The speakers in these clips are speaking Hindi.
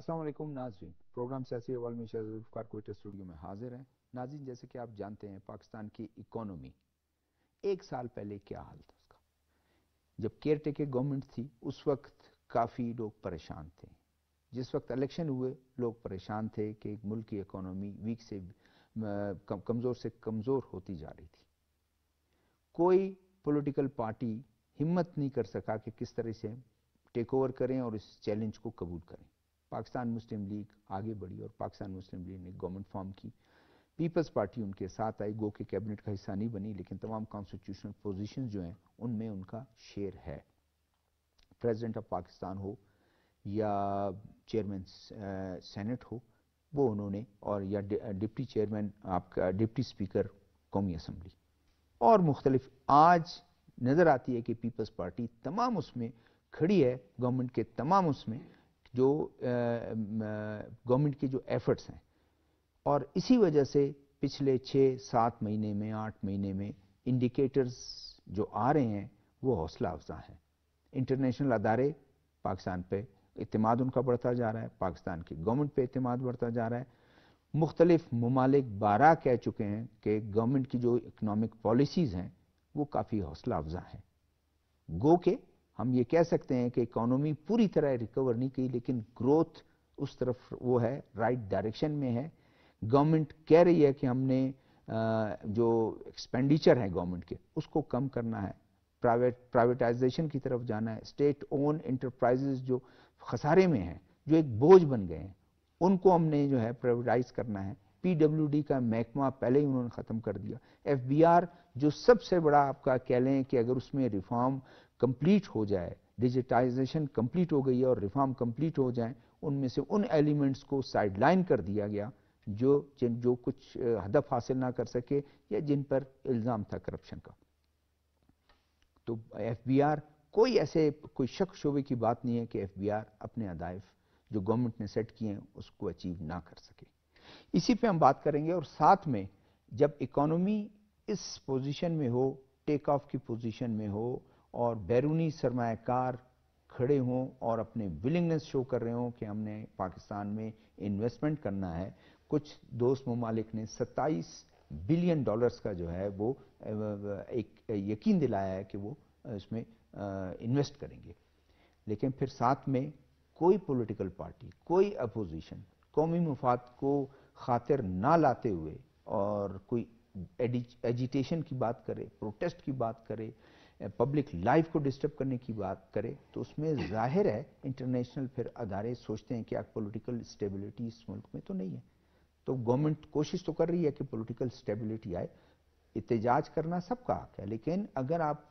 असलम नाजरीन प्रोग्राम सियासी अवल में शहजुल्फ़ार कोयटा स्टूडियो में हाजिर हैं नाजिन जैसे कि आप जानते हैं पाकिस्तान की इकोनॉमी एक साल पहले क्या हाल था उसका जब केयर टेकर गवर्नमेंट थी उस वक्त काफ़ी लोग परेशान थे जिस वक्त इलेक्शन हुए लोग परेशान थे कि मुल्क की इकोनॉमी वीक से कम, कमज़ोर से कमज़ोर होती जा रही थी कोई पॉलिटिकल पार्टी हिम्मत नहीं कर सका कि किस तरह से टेक ओवर करें और इस चैलेंज को कबूल करें पाकिस्तान मुस्लिम लीग आगे बढ़ी और पाकिस्तान मुस्लिम लीग ने गवर्नमेंट फॉर्म की पीपल्स पार्टी उनके साथ आई गो के कैबिनेट का हिस्सा नहीं बनी लेकिन तमाम कॉन्स्टिट्यूशनल पोजिशन जो हैं उनमें उनका शेयर है प्रेजिडेंट ऑफ पाकिस्तान हो या चेयरमैन सेनेट uh, हो वो उन्होंने और या डिप्टी चेयरमैन uh, आपका डिप्टी स्पीकर कौमी असम्बली और मुख्तलिफ आज नज़र आती है कि पीपल्स पार्टी तमाम उसमें खड़ी है गवर्नमेंट के तमाम उसमें जो गवर्नमेंट के जो एफर्ट्स हैं और इसी वजह से पिछले छः सात महीने में आठ महीने में इंडिकेटर्स जो आ रहे हैं वो हौसला अफजा हैं इंटरनेशनल अदारे पाकिस्तान पे अतमाद उनका बढ़ता जा रहा है पाकिस्तान की गवर्नमेंट पे अतमाद बढ़ता जा रहा है मुख्तलिफ ममालिक बारह कह चुके हैं कि गवर्नमेंट की जो इकनॉमिक पॉलिसीज़ हैं वो काफ़ी हौसला अफजा हैं गो के हम ये कह सकते हैं कि इकोनॉमी पूरी तरह रिकवर नहीं की लेकिन ग्रोथ उस तरफ वो है राइट डायरेक्शन में है गवर्नमेंट कह रही है कि हमने जो एक्सपेंडिचर है गवर्नमेंट के उसको कम करना है प्राइवेट प्राइवेटाइजेशन की तरफ जाना है स्टेट ओन इंटरप्राइजेस जो खसारे में हैं जो एक बोझ बन गए हैं उनको हमने जो है प्राइवेटाइज करना है पीडब्ल्यूडी का महकमा पहले ही उन्होंने ख़त्म कर दिया एफबीआर जो सबसे बड़ा आपका कह लें कि अगर उसमें रिफॉर्म कंप्लीट हो जाए डिजिटाइजेशन कंप्लीट हो गई है और रिफॉर्म कंप्लीट हो जाए उनमें से उन एलिमेंट्स को साइडलाइन कर दिया गया जो जिन जो कुछ हदफ हासिल ना कर सके या जिन पर इल्ज़ाम था करप्शन का तो एफबीआर कोई ऐसे कोई शक शोबे की बात नहीं है कि एफबीआर अपने अदायफ जो गवर्नमेंट ने सेट किए हैं उसको अचीव ना कर सके इसी पे हम बात करेंगे और साथ में जब इकोनॉमी इस पोजीशन में हो टेक ऑफ की पोजीशन में हो और बैरूनी सरमाकार खड़े हों और अपने विलिंगनेस शो कर रहे हों कि हमने पाकिस्तान में इन्वेस्टमेंट करना है कुछ दोस्त ममालिक ने 27 बिलियन डॉलर्स का जो है वो एक यकीन दिलाया है कि वो इसमें इन्वेस्ट करेंगे लेकिन फिर साथ में कोई पॉलिटिकल पार्टी कोई अपोजिशन कौमी मफाद को खातिर ना लाते हुए और कोई एजिटेशन की बात करे प्रोटेस्ट की बात करे पब्लिक लाइफ को डिस्टर्ब करने की बात करें तो उसमें जाहिर है इंटरनेशनल फिर अदारे सोचते हैं कि आप पोलिटिकल स्टेबिलिटी इस मुल्क में तो नहीं है तो गवर्नमेंट कोशिश तो कर रही है कि पोलिटिकल स्टेबिलिटी आए इतजाज करना सबका हक है लेकिन अगर आप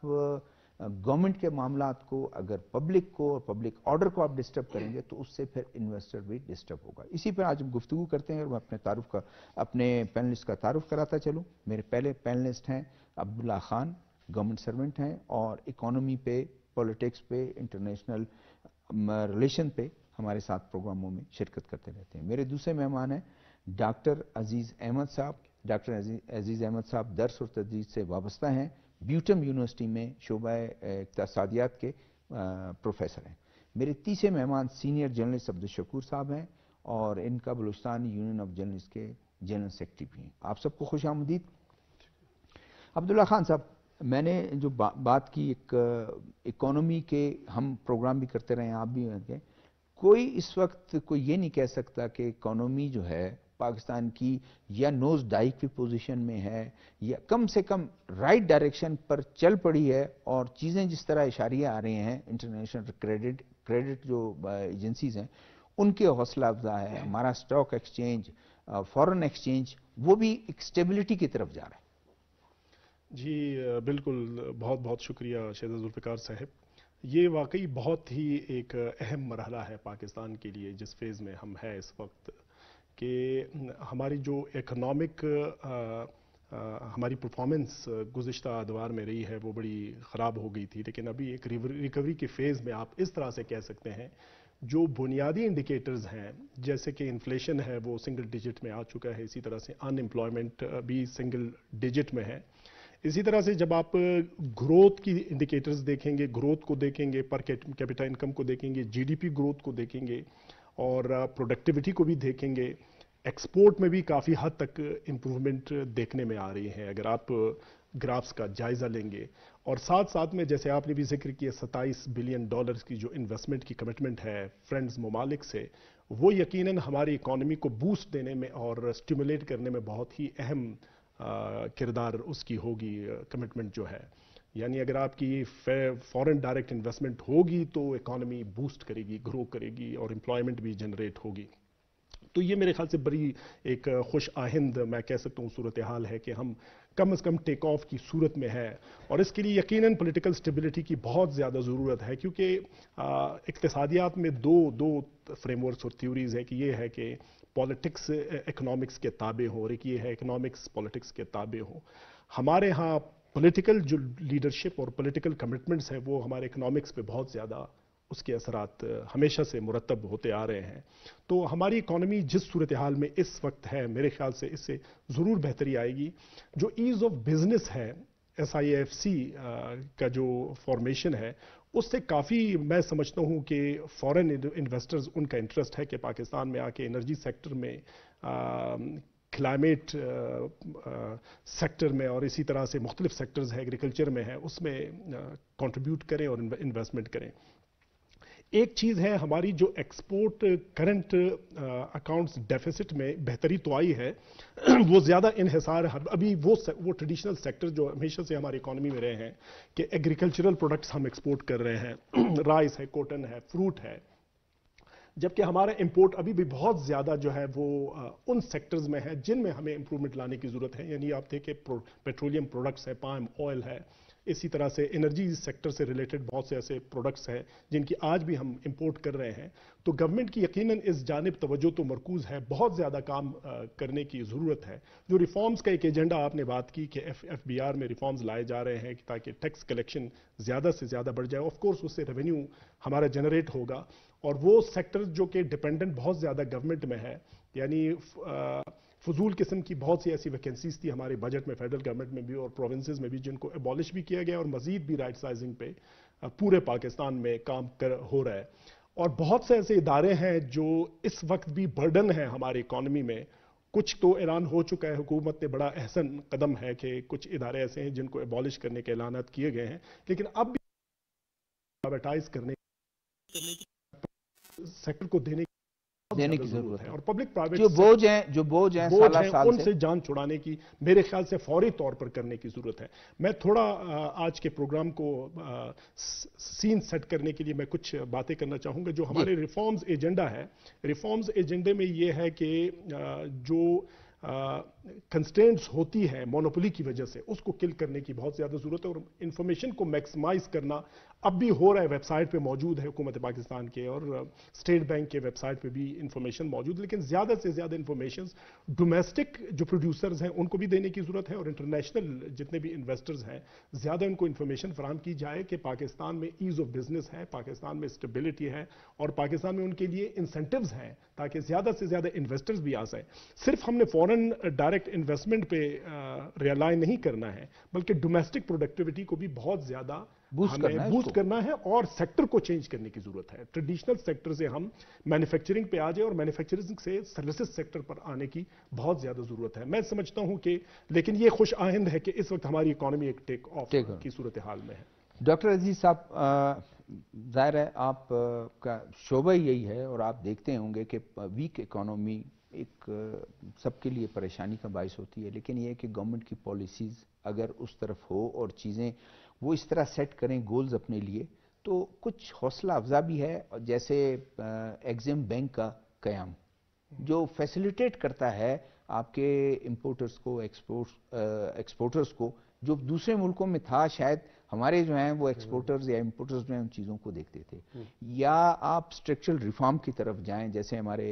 गवर्नमेंट के मामला को अगर पब्लिक को और पब्लिक ऑर्डर को आप डिस्टर्ब करेंगे तो उससे फिर इन्वेस्टर भी डिस्टर्ब होगा इसी पर आज हम गुफ्तु करते हैं और मैं अपने तारुफ का अपने पैनलिस्ट का तारुफ कराता चलूँ मेरे पहले पैनलिस्ट हैं अब्दुल्ला खान गवर्नमेंट सर्वेंट हैं और इकोनॉमी पे पॉलिटिक्स पे इंटरनेशनल रिलेशन um, पे हमारे साथ प्रोग्रामों में शिरकत करते रहते हैं मेरे दूसरे मेहमान हैं डॉक्टर अजीज़ अहमद साहब डॉक्टर अजीज़ अहमद साहब दर्स और तदरीज से वाबस्ता हैं ब्यूटम यूनिवर्सिटी में शोबा इकतसादियात के प्रोफेसर हैं मेरे तीसरे मेहमान सीनियर जर्नलिस्ट अब्दुल शकूर साहब हैं और इनका बलुस्तान यूनियन ऑफ जर्नलिस्ट के जनरल सेक्रेटरी भी हैं आप सबको खुश आमदीद अब्दुल्ला खान साहब मैंने जो बा, बात की एक इकोनॉमी के हम प्रोग्राम भी करते रहे आप भी हैं कोई इस वक्त कोई ये नहीं कह सकता कि इकोनॉमी जो है पाकिस्तान की या नोज डाइक की पोजीशन में है या कम से कम राइट डायरेक्शन पर चल पड़ी है और चीज़ें जिस तरह इशारे आ रहे हैं इंटरनेशनल क्रेडिट क्रेडिट जो एजेंसीज हैं उनके हौसला अफजा है हमारा स्टॉक एक्सचेंज फॉरेन एक्सचेंज वो भी एक स्टेबिलिटी की तरफ जा रहा है जी बिल्कुल बहुत बहुत शुक्रिया शेदा साहब ये वाकई बहुत ही एक अहम मरहला है पाकिस्तान के लिए जिस फेज़ में हम हैं इस वक्त कि हमारी जो इकनॉमिक हमारी परफॉर्मेंस गुज्त अदवार में रही है वो बड़ी ख़राब हो गई थी लेकिन अभी एक रिकवरी के फ़ेज़ में आप इस तरह से कह सकते हैं जो बुनियादी इंडिकेटर्स हैं जैसे कि इन्फ्लेशन है वो सिंगल डिजिट में आ चुका है इसी तरह से अनएम्प्लॉयमेंट भी सिंगल डिजिट में है इसी तरह से जब आप ग्रोथ की इंडिकेटर्स देखेंगे ग्रोथ को देखेंगे पर कैपिटल इनकम को देखेंगे जीडीपी ग्रोथ को देखेंगे और प्रोडक्टिविटी को भी देखेंगे एक्सपोर्ट में भी काफ़ी हद तक इम्प्रूवमेंट देखने में आ रही है अगर आप ग्राफ्स का जायज़ा लेंगे और साथ साथ में जैसे आपने भी जिक्र किया सत्ताईस बिलियन डॉलर्स की जो इन्वेस्टमेंट की कमिटमेंट है फ्रेंड्स ममालिक से वो यकीनन हमारी इकोनॉमी को बूस्ट देने में और स्टिमुलेट करने में बहुत ही अहम किरदार उसकी होगी कमिटमेंट जो है यानी अगर आपकी फॉरेन डायरेक्ट इन्वेस्टमेंट होगी तो इकॉनमी बूस्ट करेगी ग्रो करेगी और एम्प्लॉयमेंट भी जनरेट होगी तो ये मेरे ख्याल से बड़ी एक खुश आहिंद मैं कह सकता हूँ सूरत हाल है कि हम कम अज़ कम टेक ऑफ की सूरत में है और इसके लिए यकीनन पॉलिटिकल स्टेबिलिटी की बहुत ज़्यादा ज़रूरत है क्योंकि इकतसादियात में दो दो फ्रेमवर्क्स और थ्योरीज है कि ये है कि पॉलिटिक्स इकोनॉमिक्स eh, eh, के ताबे हो ये है इकोनॉमिक्स पॉलिटिक्स के ताबे हो हमारे यहाँ पॉलिटिकल जो लीडरशिप और पॉलिटिकल कमिटमेंट्स हैं वो हमारे इकोनॉमिक्स पे बहुत ज़्यादा उसके असरात eh, हमेशा से मुरतब होते आ रहे हैं तो हमारी इकॉनमी जिस सूरत हाल में इस वक्त है मेरे ख्याल से इससे ज़रूर बेहतरी आएगी जो ईज़ ऑफ बिज़नेस है एस आई एफ सी का जो फॉर्मेशन है उससे काफ़ी मैं समझता हूँ कि फॉरेन इन्वेस्टर्स उनका इंटरेस्ट है कि पाकिस्तान में आके एनर्जी सेक्टर में climate um, sector uh, uh, में और इसी तरह से मुख्तलिफ सेक्टर्स हैं एग्रीकल्चर में है उसमें कंट्रीब्यूट uh, करें और इन्वेस्टमेंट करें एक चीज़ है हमारी जो एक्सपोर्ट करंट अकाउंट्स डेफिसिट में बेहतरी तो आई है वो ज़्यादा इनहसार अभी वो वो ट्रेडिशनल सेक्टर जो हमेशा से हमारी इकोनॉमी में रहे हैं कि एग्रीकल्चरल प्रोडक्ट्स हम एक्सपोर्ट कर रहे हैं राइस है कॉटन है फ्रूट है जबकि हमारा इंपोर्ट अभी भी बहुत ज़्यादा जो है वो uh, उन सेक्टर्स में है जिनमें हमें इंप्रूवमेंट लाने की ज़रूरत है यानी आप देखें पेट्रोलियम प्रोडक्ट्स है पाम ऑयल है इसी तरह से एनर्जी सेक्टर से रिलेटेड बहुत से ऐसे प्रोडक्ट्स हैं जिनकी आज भी हम इंपोर्ट कर रहे हैं तो गवर्नमेंट की यकीन इस जानब तवज्जो तो मरकूज़ है बहुत ज़्यादा काम करने की ज़रूरत है जो रिफॉर्म्स का एक एजेंडा आपने बात की कि एफ एफ बी आर में रिफॉर्म्स लाए जा रहे हैं ताकि टैक्स कलेक्शन ज़्यादा से ज़्यादा बढ़ जाए ऑफकोर्स उससे रेवेन्यू हमारा जनरेट होगा और वो सेक्टर जो कि डिपेंडेंट बहुत ज़्यादा गवर्नमेंट में है यानी फजूल किस्म की बहुत सी ऐसी वैकेंसीज थी हमारे बजट में फेडरल गवर्नमेंट में भी और प्रोविंसेस में भी जिनको एबॉलिश भी किया गया और मजीद भी राइट साइजिंग पे पूरे पाकिस्तान में काम कर हो रहा है और बहुत से ऐसे इदारे हैं जो इस वक्त भी बर्डन है हमारी इकॉनमी में कुछ तो ऐलान हो चुका है हुकूमत ने बड़ा अहसन कदम है कि कुछ इदारे ऐसे हैं जिनको एबॉलिश करने के ऐलान किए गए हैं लेकिन अब भी एडवर्टाइज करने सेक्टर को देने देने की जरूरत है और पब्लिक प्राइवेट जो बोझ है जो बोझ है बोझ है, साल उनसे जान छुड़ाने की मेरे ख्याल से फौरी तौर पर करने की जरूरत है मैं थोड़ा आज के प्रोग्राम को सीन सेट करने के लिए मैं कुछ बातें करना चाहूंगा जो हमारे रिफॉर्म्स एजेंडा है रिफॉर्म्स एजेंडे में ये है कि जो कंस्टेंट्स होती है मोनोपोली की वजह से उसको किल करने की बहुत ज़्यादा ज़रूरत है और इंफॉर्मेशन को मैक्सिमाइज करना अब भी हो रहा है वेबसाइट पे मौजूद है हुकूमत पाकिस्तान के और स्टेट बैंक के वेबसाइट पे भी इंफॉर्मेशन मौजूद लेकिन ज़्यादा से ज़्यादा इंफॉर्मेशन डोमेस्टिक जो प्रोड्यूसर्स हैं उनको भी देने की ज़रूरत है और इंटरनेशनल जितने भी इन्वेस्टर्स हैं ज़्यादा उनको इन्फॉर्मेशन फराम की जाए कि पाकिस्तान में ईज़ ऑफ बिज़नेस है पाकिस्तान में स्टेबिलिटी है और पाकिस्तान में उनके लिए इंसेंटिव हैं ताकि ज़्यादा से ज़्यादा इन्वेस्टर्स भी आ जाए सिर्फ हमने फ़ॉरन डायरेक्ट इन्वेस्टमेंट पे रियलाइज नहीं करना है बल्कि डोमेस्टिक प्रोडक्टिविटी को भी बहुत ज़्यादा बूस्ट करना है बूस्ट करना है और सेक्टर को चेंज करने की जरूरत है ट्रेडिशनल सेक्टर से हम मैन्युफैक्चरिंग पे आ जाए और मैन्युफैक्चरिंग से सर्विसेज सेक्टर पर आने की बहुत ज्यादा जरूरत है मैं समझता हूं कि लेकिन ये खुश आहिंद है कि इस वक्त हमारी इकोनॉमी एक टेक ऑफ की सूरत हाल में है डॉक्टर अजीज साहब जाहिर है आप का शोबा यही है और आप देखते होंगे कि वीक इकोनॉमी एक सबके लिए परेशानी का बायस होती है लेकिन यह कि गवर्नमेंट की पॉलिसीज़ अगर उस तरफ हो और चीज़ें वो इस तरह सेट करें गोल्स अपने लिए तो कुछ हौसला अफजा भी है जैसे एग्जिम बैंक का क्याम जो फैसिलिटेट करता है आपके इम्पोर्टर्स को एक्सपोर्ट एक्सपोर्टर्स को जो दूसरे मुल्कों में था शायद हमारे जो हैं वो एक्सपोर्टर्स हम्म। या इम्पोर्टर्स जो हैं उन चीज़ों को देखते थे हम्म। या आप स्ट्रक्चरल रिफॉर्म की तरफ जाएं जैसे हमारे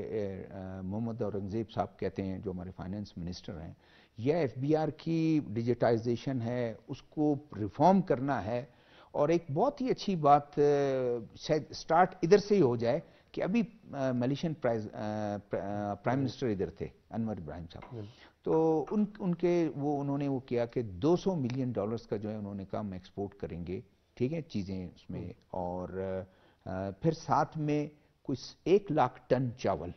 मोहम्मद औरंगज़ेब साहब कहते हैं जो हमारे फाइनेंस मिनिस्टर हैं बी आर की डिजिटाइजेशन है उसको रिफॉर्म करना है और एक बहुत ही अच्छी बात शायद स्टार्ट इधर से ही हो जाए कि अभी मलेशियन प्राइज प्राइम मिनिस्टर इधर थे अनवर इब्राहिम साहब हम्म। तो उन उनके वो उन्होंने वो किया कि 200 मिलियन डॉलर्स का जो है उन्होंने कहा हम एक्सपोर्ट करेंगे ठीक है चीज़ें उसमें हम्म। और आ, फिर साथ में कुछ एक लाख टन चावल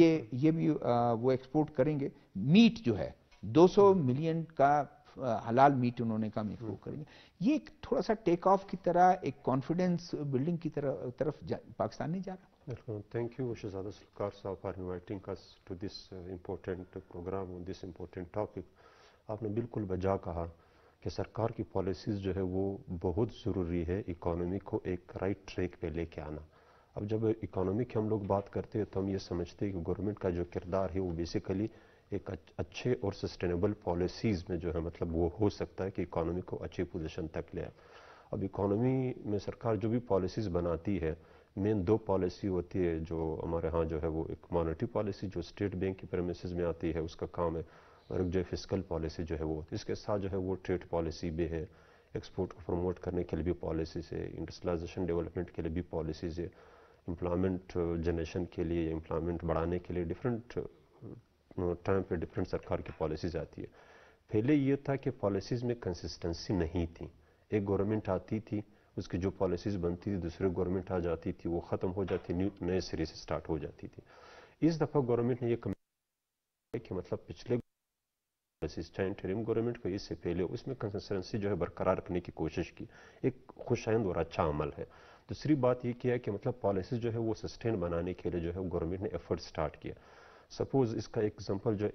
ये ये भी आ, वो एक्सपोर्ट करेंगे मीट जो है 200 मिलियन का हलाल मीट उन्होंने कम इम्प्रूव हम्म। करेंगे ये एक थोड़ा सा टेक ऑफ की तरह एक कॉन्फिडेंस बिल्डिंग की तरह तरफ पाकिस्तान नहीं जा रहा thank you you, Shahzada Sulkar Sahab, for inviting us to this uh, important program आपने बिल्कुल बजा कहा कि सरकार की पॉलिसीज़ जो है वो बहुत ज़रूरी है इकोनॉमी को एक राइट ट्रैक पे लेके आना अब जब इकोनॉमी की हम लोग बात करते हैं तो हम ये समझते हैं कि गवर्नमेंट का जो किरदार है वो बेसिकली एक अच्छे और सस्टेनेबल पॉलिसीज़ में जो है मतलब वो हो सकता है कि इकोनॉमी को अच्छी पोजीशन तक ले आए अब इकॉनमी में सरकार जो भी पॉलिसीज़ बनाती है मेन दो पॉलिसी होती है जो हमारे यहाँ जो है वो एक मॉनिटरी पॉलिसी जो स्टेट बैंक की प्रेमिस में आती है उसका काम है और एक जो फिजिकल पॉलिसी जो है वो इसके साथ जो है वो ट्रेड पॉलिसी भी है एक्सपोर्ट को प्रमोट करने के लिए भी पॉलिसीज़ है इंडस्ट्रलाइजेशन डेवलपमेंट के लिए भी पॉलिसीज़ है एम्प्लॉयमेंट जनरेशन के लिए एम्प्लॉयमेंट बढ़ाने के लिए डिफरेंट टाइम पे डिफरेंट सरकार की पॉलिसीज़ आती है पहले ये था कि पॉलिसीज़ में कंसिस्टेंसी नहीं थी एक गवर्नमेंट आती थी उसकी जो पॉलिसीज़ बनती थी दूसरी गवर्नमेंट आ जाती थी वो ख़त्म हो जाती न्यू नए सिरे से स्टार्ट हो जाती थी इस दफ़ा गवर्नमेंट ने यह कम कि मतलब पिछले गवर्नमेंट को इससे पहले उसमें कंसिस्टेंसी जो है बरकरार रखने की कोशिश की एक खुशाइंद और अच्छा अमल है दूसरी बात यह किया कि मतलब पॉलिसी जो है वो सस्टेन बनाने के लिए जो है गवर्नमेंट ने एफर्ट स्टार्ट किया सपोज इसका एग्जांपल जो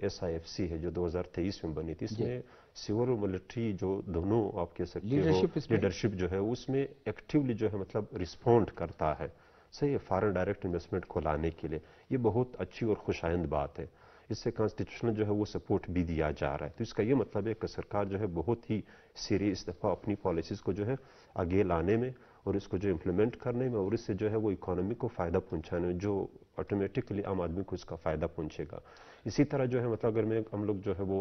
सी है जो 2023 में बनी थी इसमें सिविल और मिलिट्री जो दोनों आप कह सकते हो लीडरशिप जो है उसमें एक्टिवली जो है मतलब रिस्पॉन्ड करता है सही है फॉरन डायरेक्ट इन्वेस्टमेंट को लाने के लिए ये बहुत अच्छी और खुशाइंद बात है इससे कॉन्स्टिट्यूशन जो है वो सपोर्ट भी दिया जा रहा है तो इसका ये मतलब है कि सरकार जो है बहुत ही सीरियस दफ़ा अपनी पॉलिसीज़ को जो है आगे लाने में और इसको जो इम्प्लीमेंट करने में और इससे जो है वो इकोनॉमी को फ़ायदा पहुँचाने में जो ऑटोमेटिकली आम आदमी को इसका फ़ायदा पहुँचेगा इसी तरह जो है मतलब अगर मैं हम लोग जो है वो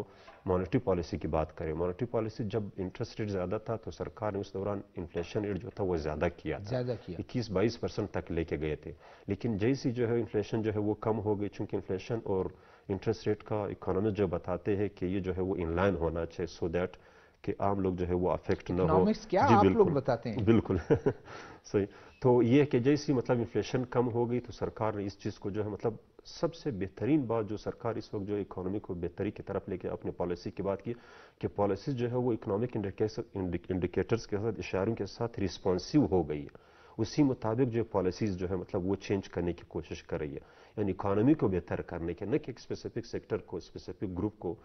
मॉनेटरी पॉलिसी की बात करें मॉनेटरी पॉलिसी जब इंटरेस्ट रेट ज़्यादा था तो सरकार ने उस दौरान इन्फ्लेशन रेट जो था वो ज़्यादा किया ज़्यादा किया इक्कीस बाईस परसेंट तक लेके गए थे लेकिन जैसी जो है इन्फ्लेशन जो है वो कम हो गई चूँकि इन्फ्लेशन और इंटरेस्ट रेट का इकोनॉमिक जो बताते हैं कि ये जो है वो इनलाइन होना चाहिए सो दैट कि आम लोग जो है वो अफेक्ट ना हो क्या आप लोग बताते हैं बिल्कुल सही तो ये कि जैसी मतलब इन्फ्लेशन कम हो गई तो सरकार ने इस चीज़ को जो है मतलब सबसे बेहतरीन बात जो सरकार इस वक्त जो इकोनॉमी को बेहतरी की तरफ लेके अपने पॉलिसी की बात की कि पॉलिसी जो है वो इकोनॉमिक इंडिकेटर्स के साथ इशारों के साथ रिस्पॉन्सिव हो गई है उसी मुताबिक जो पॉलिसीज़ जो है मतलब वो चेंज करने की कोशिश कर रही है यानी इकोनॉमी को बेहतर करने के न कि एक स्पेसिफिक सेक्टर को स्पेसिफिक ग्रुप को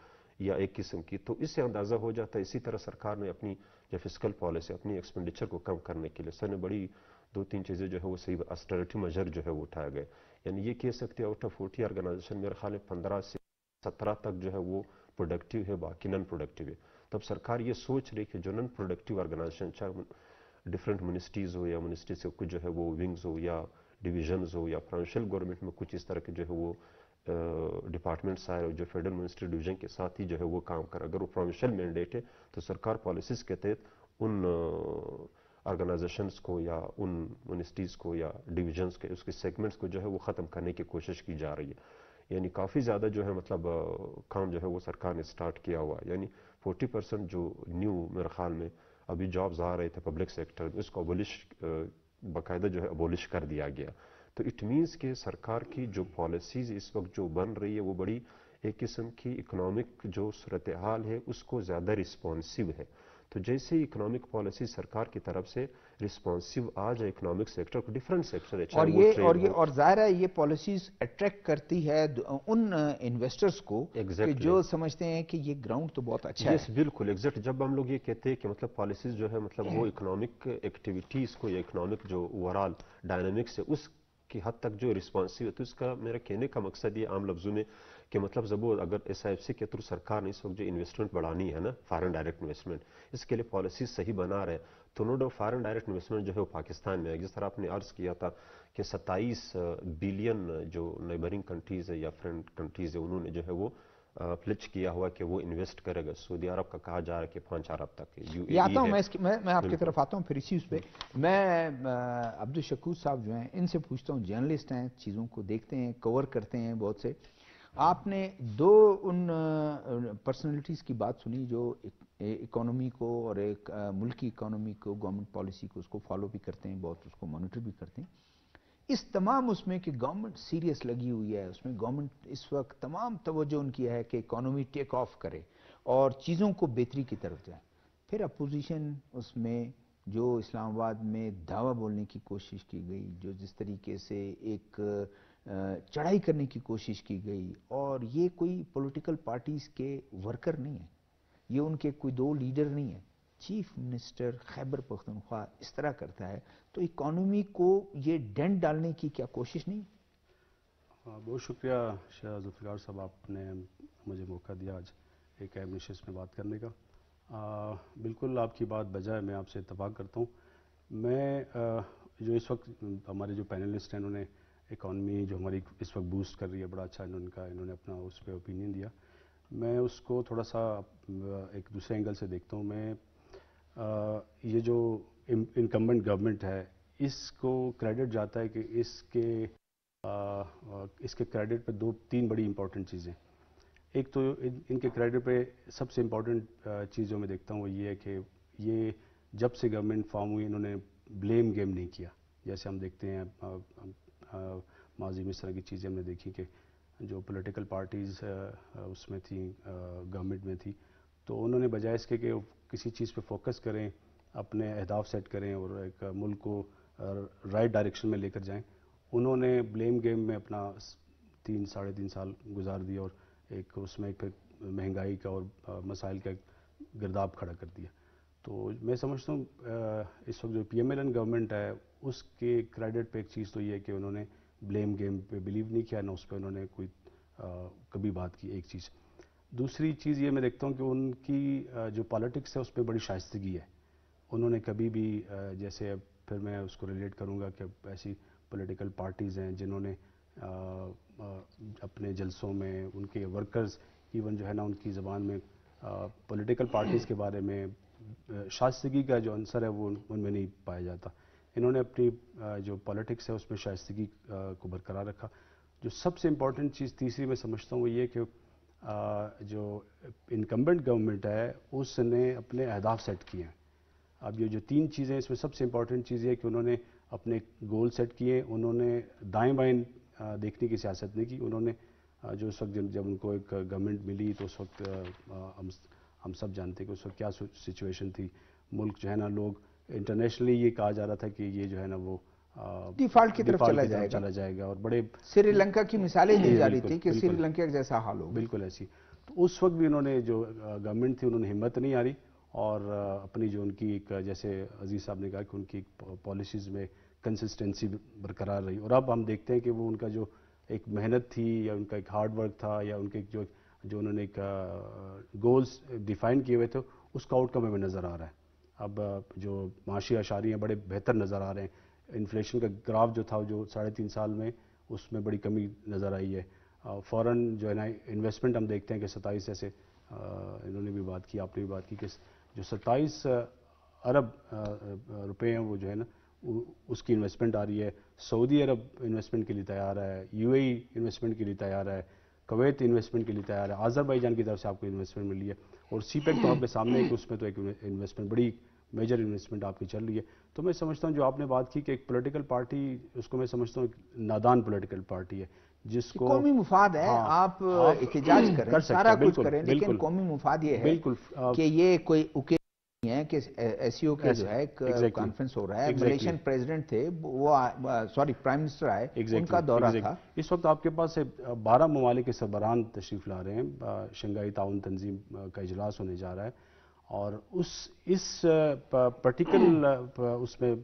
या एक किस्म की तो इससे अंदाज़ा हो जाता है इसी तरह सरकार ने अपनी जो फिजिकल पॉलिसी अपनी एक्सपेंडिचर को कम करने के लिए सर ने बड़ी दो तीन चीज़ें जो है वो सही अस्टरिटी मेजर जो है वो उठाए गए यानी ये कह सकते हैं आउट ऑफ फोर्टी ऑर्गेनाइजेशन मेरे ख्याल में पंद्रह से सत्रह तक जो है वो प्रोडक्टिव है बाकी नॉन प्रोडक्टिव है तब तो सरकार ये सोच रही कि जो नॉन प्रोडक्टिव ऑर्गेनाइजेशन चाहे डिफरेंट मिनिस्ट्रीज़ हो या मिनिस्ट्री से कुछ जो है वो विंग्स हो या डिविजन्स हो या फाइनेंशियल गवर्नमेंट में कुछ इस तरह के जो है वो डिपार्टमेंट्स आए जो फेडरल मिनिस्ट्री डिवीजन के साथ ही जो है वो काम कर अगर वो प्रोविशल मैंडेट है तो सरकार पॉलिसीज़ के तहत उन ऑर्गेनाइजेशंस को या उन मिनिस्ट्रीज़ को या डिविजन्स के उसके सेगमेंट्स को जो है वो ख़त्म करने की कोशिश की जा रही है यानी काफ़ी ज़्यादा जो है मतलब काम जो है वो सरकार ने स्टार्ट किया हुआ यानी फोर्टी परसेंट जो न्यू मेरे ख्याल में अभी जॉब्स आ रहे थे पब्लिक सेक्टर में उसको अबोलिश बाकायदा जो है अबोलिश कर दिया गया तो इट मीन्स के सरकार की जो पॉलिसीज़ इस वक्त जो बन रही है वो बड़ी एक किस्म की इकोनॉमिक जो सूरत हाल है उसको ज़्यादा रिस्पॉन्सिव है तो जैसे ही इकोनॉमिक पॉलिसी सरकार की तरफ से रिस्पॉन्सिव आ जाए इकोनॉमिक सेक्टर को डिफरेंट सेक्टर और ये और ये और जाहिर है ये पॉलिसीज अट्रैक्ट करती है उन इन्वेस्टर्स को exactly. जो समझते हैं कि ये ग्राउंड तो बहुत अच्छा yes, है बिल्कुल एग्जैक्ट जब हम लोग ये कहते हैं कि मतलब पॉलिसीज जो है मतलब वो इकोनॉमिक एक्टिविटीज को या इकोनॉमिक जो ओवरऑल डायनामिक्स है उस की हद तक जो रिस्पॉन्सिव है तो इसका मेरा कहने का मकसद ये आम लफ्ज़ों में कि मतलब जब वो अगर एस आई एफ सी के थ्रू सरकार ने इस वक्त जो इन्वेस्टमेंट बढ़ानी है ना फॉरन डायरेक्ट इन्वेस्टमेंट इसके लिए पॉलिसी सही बना रहे तो no doubt foreign direct investment जो है वो पाकिस्तान में है जिस तरह आपने अर्ज़ किया था कि सत्ताईस बिलियन जो नेबरिंग कंट्रीज़ है या फ्रेंड कंट्रीज़ है उन्होंने जो है वो फ्लिच किया हुआ कि वो इन्वेस्ट करेगा सऊदी अरब का कहा जा रहा है कि पाँच अरब तक आता हूँ मैं, इसकी, मैं मैं आपकी तरफ आता हूँ फिर इसी उस पर मैं अब्दुल शकूर साहब जो हैं इनसे पूछता हूँ जर्नलिस्ट हैं चीज़ों को देखते हैं कवर करते हैं बहुत से आपने दो उन पर्सनलिटीज़ की बात सुनी जो इकोनॉमी को और एक मुल्क की इकोनॉमी को गवर्नमेंट पॉलिसी को उसको फॉलो भी करते हैं बहुत उसको मॉनिटर भी करते हैं इस तमाम उसमें कि गवर्नमेंट सीरियस लगी हुई है उसमें गवर्नमेंट इस वक्त तमाम तवज्जो उनकी है कि इकोनॉमी टेक ऑफ करे और चीज़ों को बेहतरी की तरफ जाए फिर अपोजिशन उसमें जो इस्लामाबाद में धावा बोलने की कोशिश की गई जो जिस तरीके से एक चढ़ाई करने की कोशिश की गई और ये कोई पॉलिटिकल पार्टीज़ के वर्कर नहीं है ये उनके कोई दो लीडर नहीं है चीफ मिनिस्टर खैबर पख्तनख्वा इस तरह करता है तो इकोनॉमी को ये डेंट डालने की क्या कोशिश नहीं हाँ, बहुत शुक्रिया शाहफिकार साहब आपने मुझे मौका दिया आज एक अहम नशस्त में बात करने का आ, बिल्कुल आपकी बात बजाय मैं आपसे इतफाक़ करता हूँ मैं आ, जो इस वक्त हमारे जो पैनलिस्ट हैं उन्होंने इकॉनमी जो हमारी इस वक्त बूस्ट कर रही है बड़ा अच्छा इन्होंने का इन्होंने अपना उस पर ओपिनियन दिया मैं उसको थोड़ा सा एक दूसरे एंगल से देखता हूँ मैं ये जो इनकम्बेंट गवर्नमेंट है इसको क्रेडिट जाता है कि इसके आ, इसके क्रेडिट पर दो तीन बड़ी इंपॉर्टेंट चीज़ें एक तो इन, इनके क्रेडिट पे सबसे इम्पॉर्टेंट चीज़ों में देखता हूँ वो ये है कि ये जब से गवर्नमेंट फॉर्म हुई इन्होंने ब्लेम गेम नहीं किया जैसे हम देखते हैं माजी में इस तरह की चीज़ें हमने देखी कि जो पॉलिटिकल पार्टीज़ उसमें थी गवर्नमेंट में थी तो उन्होंने बजाय इसके कि किसी चीज़ पे फोकस करें अपने अहदाफ सेट करें और एक मुल्क को राइट डायरेक्शन में लेकर जाएं उन्होंने ब्लेम गेम में अपना तीन साढ़े तीन साल गुजार दिया और एक उसमें एक महंगाई का और मसाइल का गिरदाब खड़ा कर दिया तो मैं समझता हूँ इस वक्त जो P M L N government है उसके क्रेडिट पर एक चीज़ तो ये है कि उन्होंने ब्लेम गेम पे बिलीव नहीं किया ना उस पर उन्होंने कोई आ, कभी बात की एक चीज़ दूसरी चीज़ ये मैं देखता हूँ कि उनकी जो पॉलिटिक्स है उस पर बड़ी शाइस्तगी है उन्होंने कभी भी जैसे फिर मैं उसको रिलेट करूँगा कि ऐसी पॉलिटिकल पार्टीज़ हैं जिन्होंने अपने जलसों में उनके वर्कर्स इवन जो है ना उनकी ज़बान में पॉलिटिकल पार्टीज़ के बारे में शाइस्तगी का जो आंसर है वो उनमें नहीं पाया जाता इन्होंने अपनी जो पॉलिटिक्स है उसमें शाइस्तगी को बरकरार रखा जो सबसे इम्पॉर्टेंट चीज़ तीसरी मैं समझता हूँ वो ये कि जो इनकम्बेंट गवर्नमेंट है उसने अपने अहदाफ सेट किए हैं अब ये जो तीन चीज़ें इसमें सबसे इम्पॉर्टेंट चीज़ है कि उन्होंने अपने गोल सेट किए उन्होंने दाएं बाएं देखने की सियासत नहीं की उन्होंने जो उस वक्त जब उनको एक गवर्नमेंट मिली तो उस वक्त हम हम सब जानते हैं कि उस वक्त क्या सिचुएशन थी मुल्क जो है ना लोग इंटरनेशनली ये कहा जा रहा था कि ये जो है ना वो डिफॉल्ट की तरफ चला जाएगा चला जाएगा और बड़े श्रीलंका की मिसालें दी जा रही थी कि श्रीलंका जैसा हाल हो बिल्कुल ऐसी तो उस वक्त भी उन्होंने जो गवर्नमेंट थी उन्होंने हिम्मत नहीं आ रही और अपनी जो उनकी एक जैसे अजीज साहब ने कहा कि उनकी पॉलिसीज़ में कंसिस्टेंसी बरकरार रही और अब हम देखते हैं कि वो उनका जो एक मेहनत थी या उनका एक हार्ड वर्क था या उनके जो जो उन्होंने एक गोल्स डिफाइन किए हुए थे उसका आउटकम हमें नज़र आ रहा है अब जो माशी अशारी हैं बड़े बेहतर नज़र आ रहे हैं इन्फ्लेशन का ग्राफ जो था जो साढ़े तीन साल में उसमें बड़ी कमी नज़र आई है फ़ौर जो है ना इन्वेस्टमेंट हम देखते हैं कि सत्ताईस ऐसे इन्होंने भी बात की आपने भी बात की कि जो सत्ताईस अरब रुपए हैं वो जो है ना उसकी इन्वेस्टमेंट आ रही है सऊदी अरब इन्वेस्टमेंट के लिए तैयार है यूएई इन्वेस्टमेंट e के लिए तैयार है कवैत इन्वेस्टमेंट के लिए तैयार है आज़रबाईजान की तरफ से आपको इन्वेस्टमेंट मिली है और सी पैक e e तो आपके सामने कि उसमें तो एक इन्वेस्टमेंट बड़ी मेजर इन्वेस्टमेंट आपकी चल रही है तो मैं समझता हूँ जो आपने बात की कि एक पॉलिटिकल पार्टी उसको मैं समझता हूँ नादान पॉलिटिकल पार्टी है जिसको कौमी मुफाद है हाँ, आप हाँ, करें कर सारा कुछ करें लेकिन कौमी मुफाद ये है बिल्कुल कि ये कोई उके है कि एसईओ e के जो है exactly, कॉन्फ्रेंस हो रहा है exactly, मलेशियन प्रेसिडेंट थे वो सॉरी प्राइम मिनिस्टर आए exactly, उनका दौरा था इस वक्त आपके पास बारह ममालिक सरबरान तशरीफ ला रहे हैं शंघाई ताउन तंजीम का इजलास होने जा रहा है और उस इस पर्टिकुलर उसमें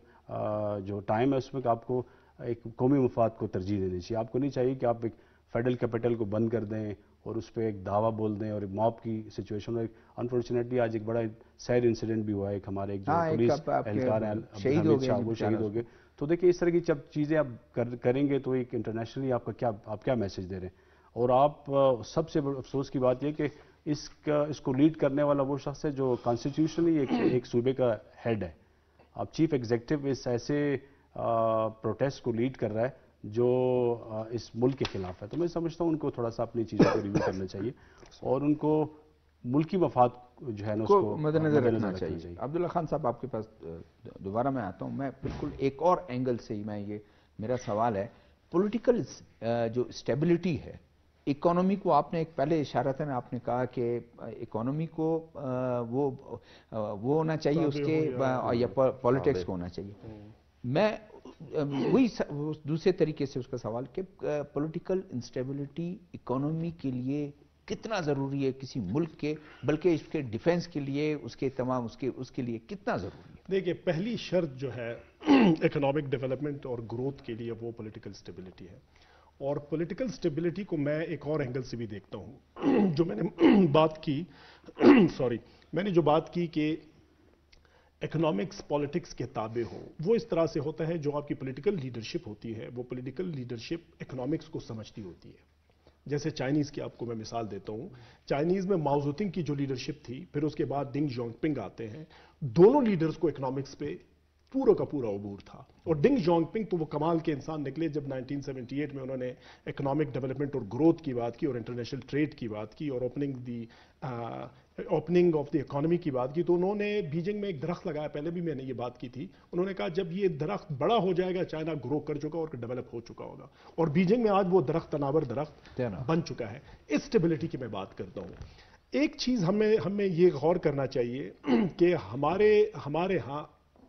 जो टाइम है उसमें आपको एक कौमी मफाद को तरजीह देनी चाहिए आपको नहीं चाहिए कि आप एक फेडरल कैपिटल को बंद कर दें और उस पर एक दावा बोल दें और एक मॉब की सिचुएशन और अनफॉर्चुनेटली आज एक बड़ा सैड इंसिडेंट भी हुआ है एक हमारे एक जो हाँ, पुलिस एहलकार शहीद हो गए वो शहीद हो गए तो देखिए इस तरह की जब चीज़ें आप कर, करेंगे तो एक इंटरनेशनली आपका क्या आप क्या मैसेज दे रहे हैं और आप सबसे अफसोस की बात यह कि इसका इसको लीड करने वाला वो शख्स है जो कॉन्स्टिट्यूशनली एक हम्म। एक सूबे का हेड है अब चीफ एग्जेक्टिव इस ऐसे प्रोटेस्ट को लीड कर रहा है जो आ, इस मुल्क के खिलाफ है तो मैं समझता हूँ उनको थोड़ा सा अपनी चीज़ों को रिव्यू करना चाहिए और उनको मुल्की मफाद जो है ना उसको मद्देनजर रखना चाहिए, चाहिए। अब्दुल्ला खान साहब आपके पास दोबारा मैं आता हूँ मैं बिल्कुल एक और एंगल से ही मैं ये मेरा सवाल है पोलिटिकल जो स्टेबिलिटी है इकोनॉमी को आपने एक पहले इशारा था ना आपने कहा कि इकोनॉमी को वो वो होना चाहिए उसके या पॉलिटिक्स को होना चाहिए मैं वही दूसरे तरीके से उसका सवाल कि पॉलिटिकल इंस्टेबिलिटी इकोनॉमी के लिए कितना ज़रूरी है किसी मुल्क के बल्कि इसके डिफेंस के लिए उसके तमाम उसके उसके लिए कितना ज़रूरी है देखिए पहली शर्त जो है इकोनॉमिक डेवलपमेंट और ग्रोथ के लिए वो पॉलिटिकल स्टेबिलिटी है और पॉलिटिकल स्टेबिलिटी को मैं एक और एंगल से भी देखता हूं जो मैंने बात की सॉरी मैंने जो बात की कि इकोनॉमिक्स पॉलिटिक्स के ताबे हो वो इस तरह से होता है जो आपकी पॉलिटिकल लीडरशिप होती है वो पॉलिटिकल लीडरशिप इकोनॉमिक्स को समझती होती है जैसे चाइनीज़ की आपको मैं मिसाल देता हूँ चाइनीज़ में माओजुतिंग की जो लीडरशिप थी फिर उसके बाद डिंग जोंगपिंग आते हैं दोनों लीडर्स को इकोनॉमिक्स पे पूरा का पूरा अबूर था और डिंग जोंगपिंग तो वो कमाल के इंसान निकले जब 1978 में उन्होंने इकोनॉमिक डेवलपमेंट और ग्रोथ की बात की और इंटरनेशनल ट्रेड की बात की और ओपनिंग दी ओपनिंग ऑफ द इकोनॉमी की बात की तो उन्होंने बीजिंग में एक दरख्त लगाया पहले भी मैंने ये बात की थी उन्होंने कहा जब ये दरख्त बड़ा हो जाएगा चाइना ग्रो कर चुका और डेवलप हो चुका होगा और बीजिंग में आज वो दरख्त तनावर दरख्त बन चुका है इस स्टेबिलिटी की मैं बात करता हूँ एक चीज़ हमें हमें ये गौर करना चाहिए कि हमारे हमारे यहाँ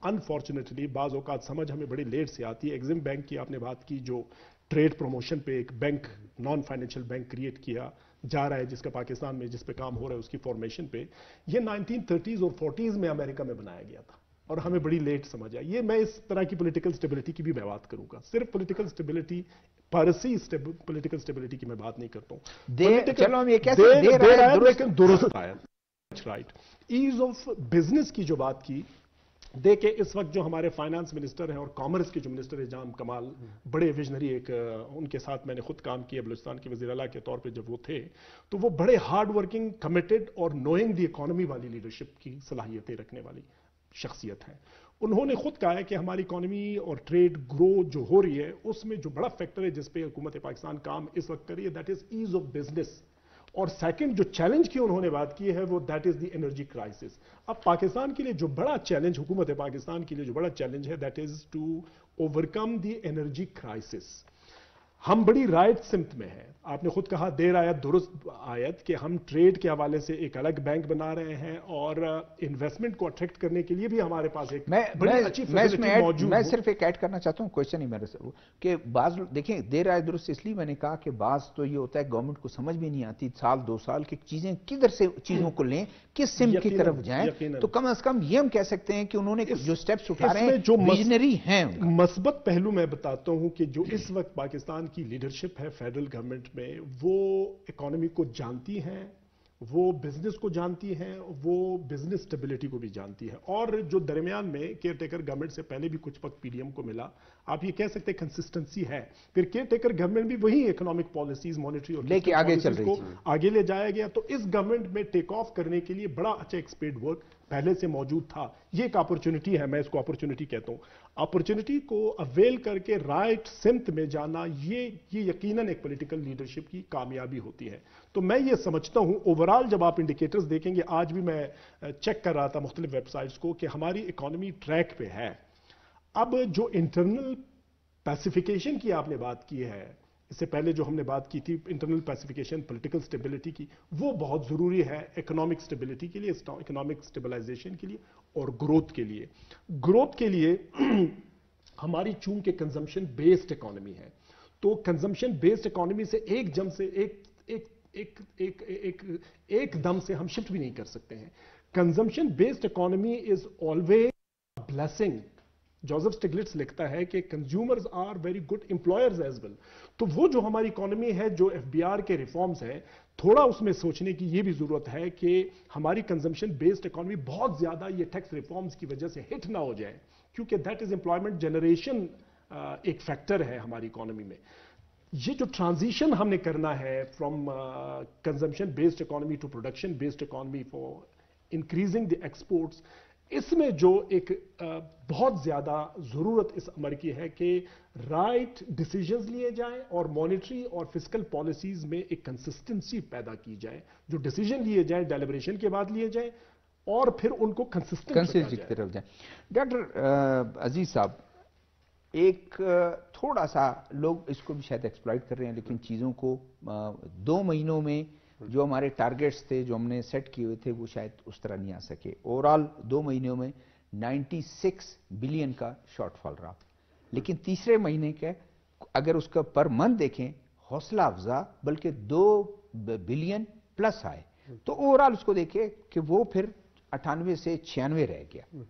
अनफॉर्चुनेटली बाज़ समझ हमें बड़ी लेट से आती है एग्जिम बैंक की आपने बात की जो ट्रेड प्रमोशन पे एक bank non financial bank create किया जा रहा है जिसका पाकिस्तान में जिस पे काम हो रहा है उसकी फॉर्मेशन पे ये 1930s और 40s में अमेरिका में बनाया गया था और हमें बड़ी लेट समझ आई ये मैं इस तरह की पॉलिटिकल स्टेबिलिटी की भी मैं बात करूंगा सिर्फ पॉलिटिकल स्टेबिलिटी परसी पोलिटिकल स्टेबिलिटी की मैं बात नहीं करता हूँ लेकिन दुरुस्त आया राइट ईज ऑफ बिजनेस की जो बात की देखे इस वक्त जो हमारे फाइनेंस मिनिस्टर हैं और कॉमर्स के जो मिनिस्टर हैं जाम कमाल बड़े विजनरी एक उनके साथ मैंने खुद काम किया बलुचस्तान के वजीर अला के तौर पे जब वो थे तो वो बड़े हार्ड वर्किंग कमिटेड और नोइंग दी इकोनॉमी वाली लीडरशिप की सलाहियतें रखने वाली शख्सियत हैं उन्होंने खुद कहा है कि हमारी इकोनॉमी और ट्रेड ग्रो जो हो रही है उसमें जो बड़ा फैक्टर है जिसपे हुकूमत पाकिस्तान काम इस वक्त करी है that is ease of business और सेकंड जो चैलेंज की उन्होंने बात की है वो that is the energy crisis अब पाकिस्तान के लिए जो बड़ा चैलेंज हुकूमत है पाकिस्तान के लिए जो बड़ा चैलेंज है that is to overcome the energy crisis हम बड़ी राइट सिमत में है आपने खुद कहा देर आयत दुरुस्त आयत कि हम ट्रेड के हवाले से एक अलग बैंक बना रहे हैं और इन्वेस्टमेंट uh, को अट्रैक्ट करने के लिए भी हमारे पास एक मैं, बड़ी मैं, अच्छी मैं, मैं, मैं सिर्फ एक ऐड करना चाहता हूँ क्वेश्चन ही मेरे से कि बाज देखें देर आयत दुरुस्त इसलिए मैंने कहा कि बाज तो ये होता है गवर्नमेंट को समझ भी नहीं आती साल दो साल की चीजें किधर से चीजों को लें किस सिम की तरफ जाए तो कम अज कम ये हम कह सकते हैं कि उन्होंने जो स्टेप्स उठा रहे हैं जो मिशनरी हैं मस्बत पहलू मैं बताता हूँ कि जो इस वक्त पाकिस्तान पाकिस्तान की लीडरशिप है फेडरल गवर्नमेंट में वो इकोनॉमी को जानती हैं वो बिजनेस को जानती हैं वो बिजनेस स्टेबिलिटी को भी जानती है और जो दरमियान में केयर टेकर गवर्नमेंट से पहले भी कुछ वक्त पीडीएम को मिला आप ये कह सकते हैं कंसिस्टेंसी है फिर केयर टेकर गवर्नमेंट भी वही इकोनॉमिक पॉलिसीज मॉनिटरी और लेके आगे चल रही आगे ले जाया गया तो इस गवर्नमेंट में टेक ऑफ करने के लिए बड़ा अच्छा एक्सपेड वर्क पहले से मौजूद था ये एक अपॉर्चुनिटी है मैं इसको अपॉर्चुनिटी कहता हूं अपॉर्चुनिटी को अवेल करके राइट सिमत में जाना ये ये यकीनन एक पॉलिटिकल लीडरशिप की कामयाबी होती है तो मैं ये समझता हूं ओवरऑल जब आप इंडिकेटर्स देखेंगे आज भी मैं चेक कर रहा था मुख्तलिफ वेबसाइट्स को कि हमारी इकोनॉमी ट्रैक पे है अब जो इंटरनल पैसिफिकेशन की आपने बात की है इससे पहले जो हमने बात की थी इंटरनल पैसिफिकेशन पॉलिटिकल स्टेबिलिटी की वो बहुत ज़रूरी है इकोनॉमिक स्टेबिलिटी के लिए इकोनॉमिक स्टेबलाइजेशन के लिए और ग्रोथ के लिए ग्रोथ के लिए हमारी चूंकि के कंजम्पशन बेस्ड इकोनॉमी है तो कंजम्पशन बेस्ड इकोनॉमी से एक जम से एक एक एक एक एक एक दम से हम शिफ्ट भी नहीं कर सकते हैं consumption based economy is always blessing Joseph Stiglitz लिखता है कि consumers are very good employers as well तो वो जो हमारी इकोनॉमी है जो एफबीआर के रिफॉर्म्स है थोड़ा उसमें सोचने की ये भी जरूरत है कि हमारी कंजम्पशन बेस्ड इकोनॉमी बहुत ज्यादा ये टैक्स रिफॉर्म्स की वजह से हिट ना हो जाए क्योंकि दैट इज एम्प्लॉयमेंट जनरेशन एक फैक्टर है हमारी इकोनॉमी में ये जो ट्रांजिशन हमने करना है from consumption based economy to production based economy for increasing the exports इसमें जो एक बहुत ज़्यादा ज़रूरत इस अमर की है कि राइट डिसीजंस लिए जाएं और मॉनेटरी और फिजिकल पॉलिसीज़ में एक कंसिस्टेंसी पैदा की जाए जो डिसीजन लिए जाए डेलिब्रेशन के बाद लिए जाए और फिर उनको कंसिस्टेंसी रख तरफ जाए डॉक्टर अजीज साहब एक थोड़ा सा लोग इसको भी शायद एक्सप्लाइट कर रहे हैं लेकिन चीज़ों को दो महीनों में जो हमारे टारगेट्स थे जो हमने सेट किए हुए थे वो शायद उस तरह नहीं आ सके ओवरऑल दो महीनों में 96 बिलियन का शॉर्टफॉल रहा लेकिन तीसरे महीने के अगर उसका पर मंथ देखें हौसला अफजा बल्कि दो बिलियन प्लस आए तो ओवरऑल उसको देखे कि वो फिर अठानवे से छियानवे रह गया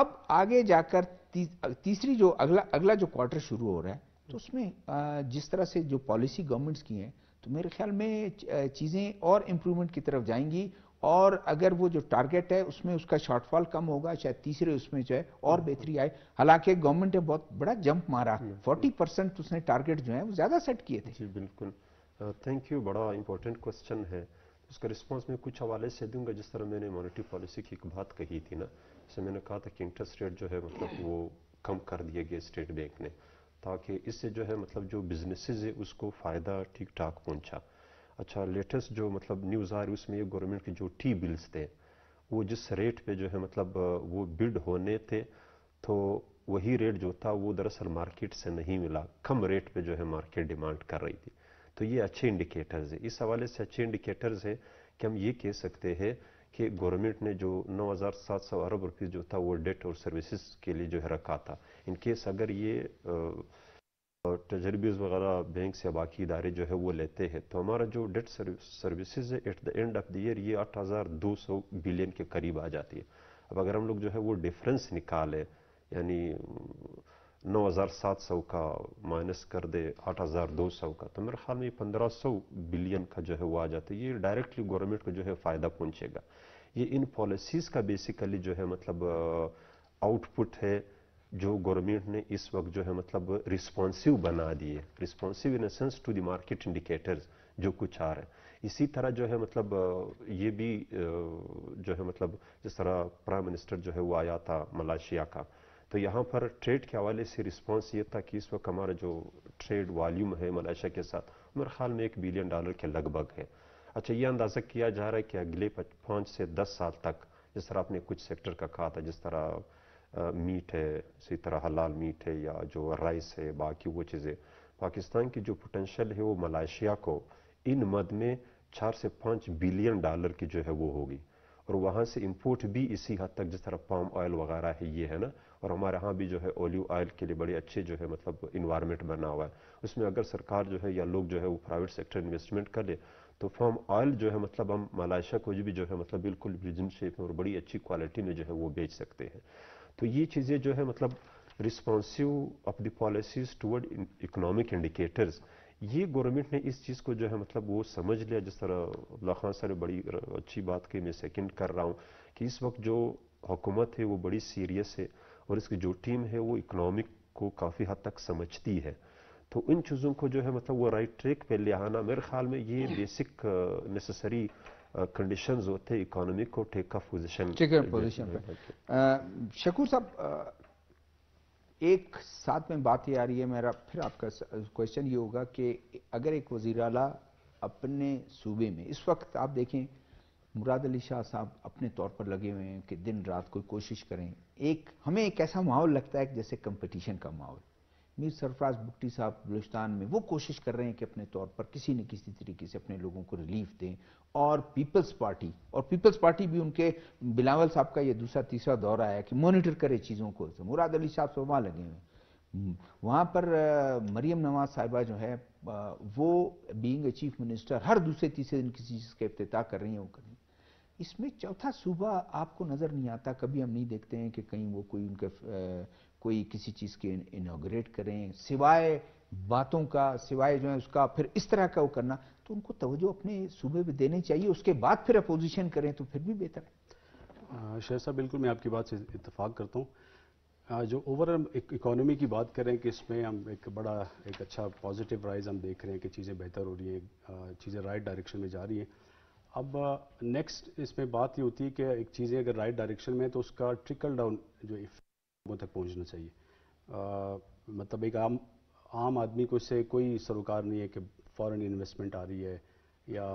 अब आगे जाकर ती, तीसरी जो अगला अगला जो क्वार्टर शुरू हो रहा है तो उसमें जिस तरह से जो पॉलिसी गवर्नमेंट्स की हैं तो मेरे ख्याल में चीज़ें और इम्प्रूवमेंट की तरफ जाएंगी और अगर वो जो टारगेट है उसमें उसका शॉर्टफॉल कम होगा शायद तीसरे उसमें जो है और बेहतरी आए हालांकि गवर्नमेंट ने बहुत बड़ा जंप मारा फोर्टी परसेंट तो उसने टारगेट जो है वो ज़्यादा सेट किए थे जी बिल्कुल थैंक यू बड़ा इंपॉर्टेंट क्वेश्चन है उसका रिस्पांस मैं कुछ हवाले से दूंगा जिस तरह मैंने मॉनिटरी पॉलिसी की एक बात कही थी ना जैसे मैंने कहा था कि इंटरेस्ट रेट जो है मतलब वो कम कर दिए गए स्टेट बैंक ने ताकि इससे जो है मतलब जो बिजनेसेस है उसको फ़ायदा ठीक ठाक पहुंचा अच्छा लेटेस्ट जो मतलब न्यूज़ आ रही उसमें ये गवर्नमेंट के जो टी बिल्स थे वो जिस रेट पे जो है मतलब वो बिड होने थे तो वही रेट जो था वो दरअसल मार्केट से नहीं मिला कम रेट पे जो है मार्केट डिमांड कर रही थी तो ये अच्छे इंडिकेटर्स है इस हवाले से अच्छे इंडिकेटर्स है कि हम ये कह सकते हैं कि गवर्नमेंट ने जो 9,700 अरब रुपये जो था वो डेट और सर्विसेज के लिए जो है रखा था इन केस अगर ये तजर्बीज़ वगैरह बैंक या बाकी इदारे जो है वो लेते हैं तो हमारा जो डेट सर्विसेज है at the end of the year ये 8,200 बिलियन के करीब आ जाती है अब अगर हम लोग जो है वो डिफरेंस निकाले यानी 9,700 का माइनस कर दे 8,200 का तो मेरे ख्याल में पंद्रह सौ बिलियन का जो है वो आ जाता है ये डायरेक्टली गवर्नमेंट को जो है फ़ायदा पहुंचेगा ये इन पॉलिसीज़ का बेसिकली जो है मतलब आउटपुट है जो गवर्नमेंट ने इस वक्त जो है मतलब रिस्पॉन्सिव बना दिए responsive in sense to the market indicators जो कुछ आ रहे हैं इसी तरह जो है मतलब ये भी जो है मतलब जिस तरह प्राइम मिनिस्टर जो है वो आया था मलाशिया का तो यहाँ पर ट्रेड के हवाले से रिस्पॉन्स ये था कि इस वक्त हमारा जो ट्रेड वॉल्यूम है मलाशिया के साथ मेरे ख्याल में एक बिलियन डॉलर के लगभग है अच्छा ये अंदाज़ा किया जा रहा है कि अगले पाँच से दस साल तक जिस तरह आपने कुछ सेक्टर का कहा था जिस तरह आ, मीट है इसी तरह हलाल मीट है या जो राइस है बाकी वो चीज़ें पाकिस्तान की जो पोटेंशल है वो मलाइशिया को इन मद में चार से पाँच बिलियन डॉलर की जो है वो होगी और वहाँ से इम्पोर्ट भी इसी हद तक जिस तरह पाम ऑयल वगैरह है ये है ना और हमारे यहाँ भी जो है ओलिव ऑयल के लिए बड़े अच्छे जो है मतलब इन्वायरमेंट बना हुआ है उसमें अगर सरकार जो है या लोग जो है वो प्राइवेट सेक्टर इन्वेस्टमेंट कर ले तो फॉर्म ऑयल जो है मतलब हम मलाशा को भी जो है मतलब बिल्कुल रिजन शेप में और बड़ी अच्छी क्वालिटी में जो है वो बेच सकते हैं तो ये चीज़ें जो है मतलब responsive of the policies toward economic indicators ये गवर्नमेंट ने इस चीज़ को जो है मतलब वो समझ लिया जिस तरह अब्ला खान सर बड़ी अच्छी बात की मैं सेकेंड कर रहा हूँ कि इस वक्त जो हुकूमत है वो बड़ी सीरियस है और इसकी जो टीम है वो इकनॉमिक को काफ़ी हद तक समझती है तो इन चीज़ों को जो है मतलब वो राइट ट्रैक पे ले आना मेरे ख्याल में ये बेसिक नेसेसरी कंडीशन होते हैं इकोनॉमी को टेक का पोजिशन पोजिशन शकूर साहब uh, एक साथ में बात ही आ रही है मेरा फिर आपका क्वेश्चन uh, ये होगा कि अगर एक वजीर अला अपने सूबे में इस वक्त आप देखें मुराद अली शाह साहब अपने तौर पर लगे हुए हैं कि दिन रात कोई कोशिश करें एक हमें एक ऐसा माहौल लगता है जैसे कंपटीशन का माहौल मीर सरफराज बुकटी साहब बलुस्तान में वो कोशिश कर रहे हैं कि अपने तौर पर किसी न किसी तरीके से अपने लोगों को रिलीफ दें और पीपल्स पार्टी और पीपल्स पार्टी भी उनके बिलावल साहब का ये दूसरा तीसरा दौर आया कि मॉनिटर करे चीज़ों को तो मुराद अली साहब से वहाँ लगे हुए वहाँ पर मरियम नवाज साहिबा जो है वो बींग ए चीफ मिनिस्टर हर दूसरे तीसरे दिन किसी चीज़ का अफ्ताह कर रही हैं वो कर रही हैं इसमें चौथा सूबा आपको नज़र नहीं आता कभी हम नहीं देखते हैं कि कहीं वो कोई उनके कोई किसी चीज़ की इनाग्रेट करें सिवाय बातों का सिवाय जो है उसका फिर इस तरह का वो करना तो उनको तवज्जो अपने सूबे में देनी चाहिए उसके बाद फिर अपोजिशन करें तो फिर भी बेहतर है शेर साहब बिल्कुल मैं आपकी बात से इतफाक़ करता हूँ जो ओवरऑल इकोनॉमी की बात करें कि इसमें हम एक बड़ा एक अच्छा पॉजिटिव राइज हम देख रहे हैं कि चीज़ें बेहतर हो रही हैं चीज़ें राइट डायरेक्शन में जा रही हैं अब नेक्स्ट इसमें बात ये होती है कि एक चीज़ें अगर राइट डायरेक्शन में तो उसका ट्रिकल डाउन जो लोगों तक पहुंचना चाहिए आ, मतलब एक आम आम आदमी को इससे कोई सरोकार नहीं है कि फॉरेन इन्वेस्टमेंट आ रही है या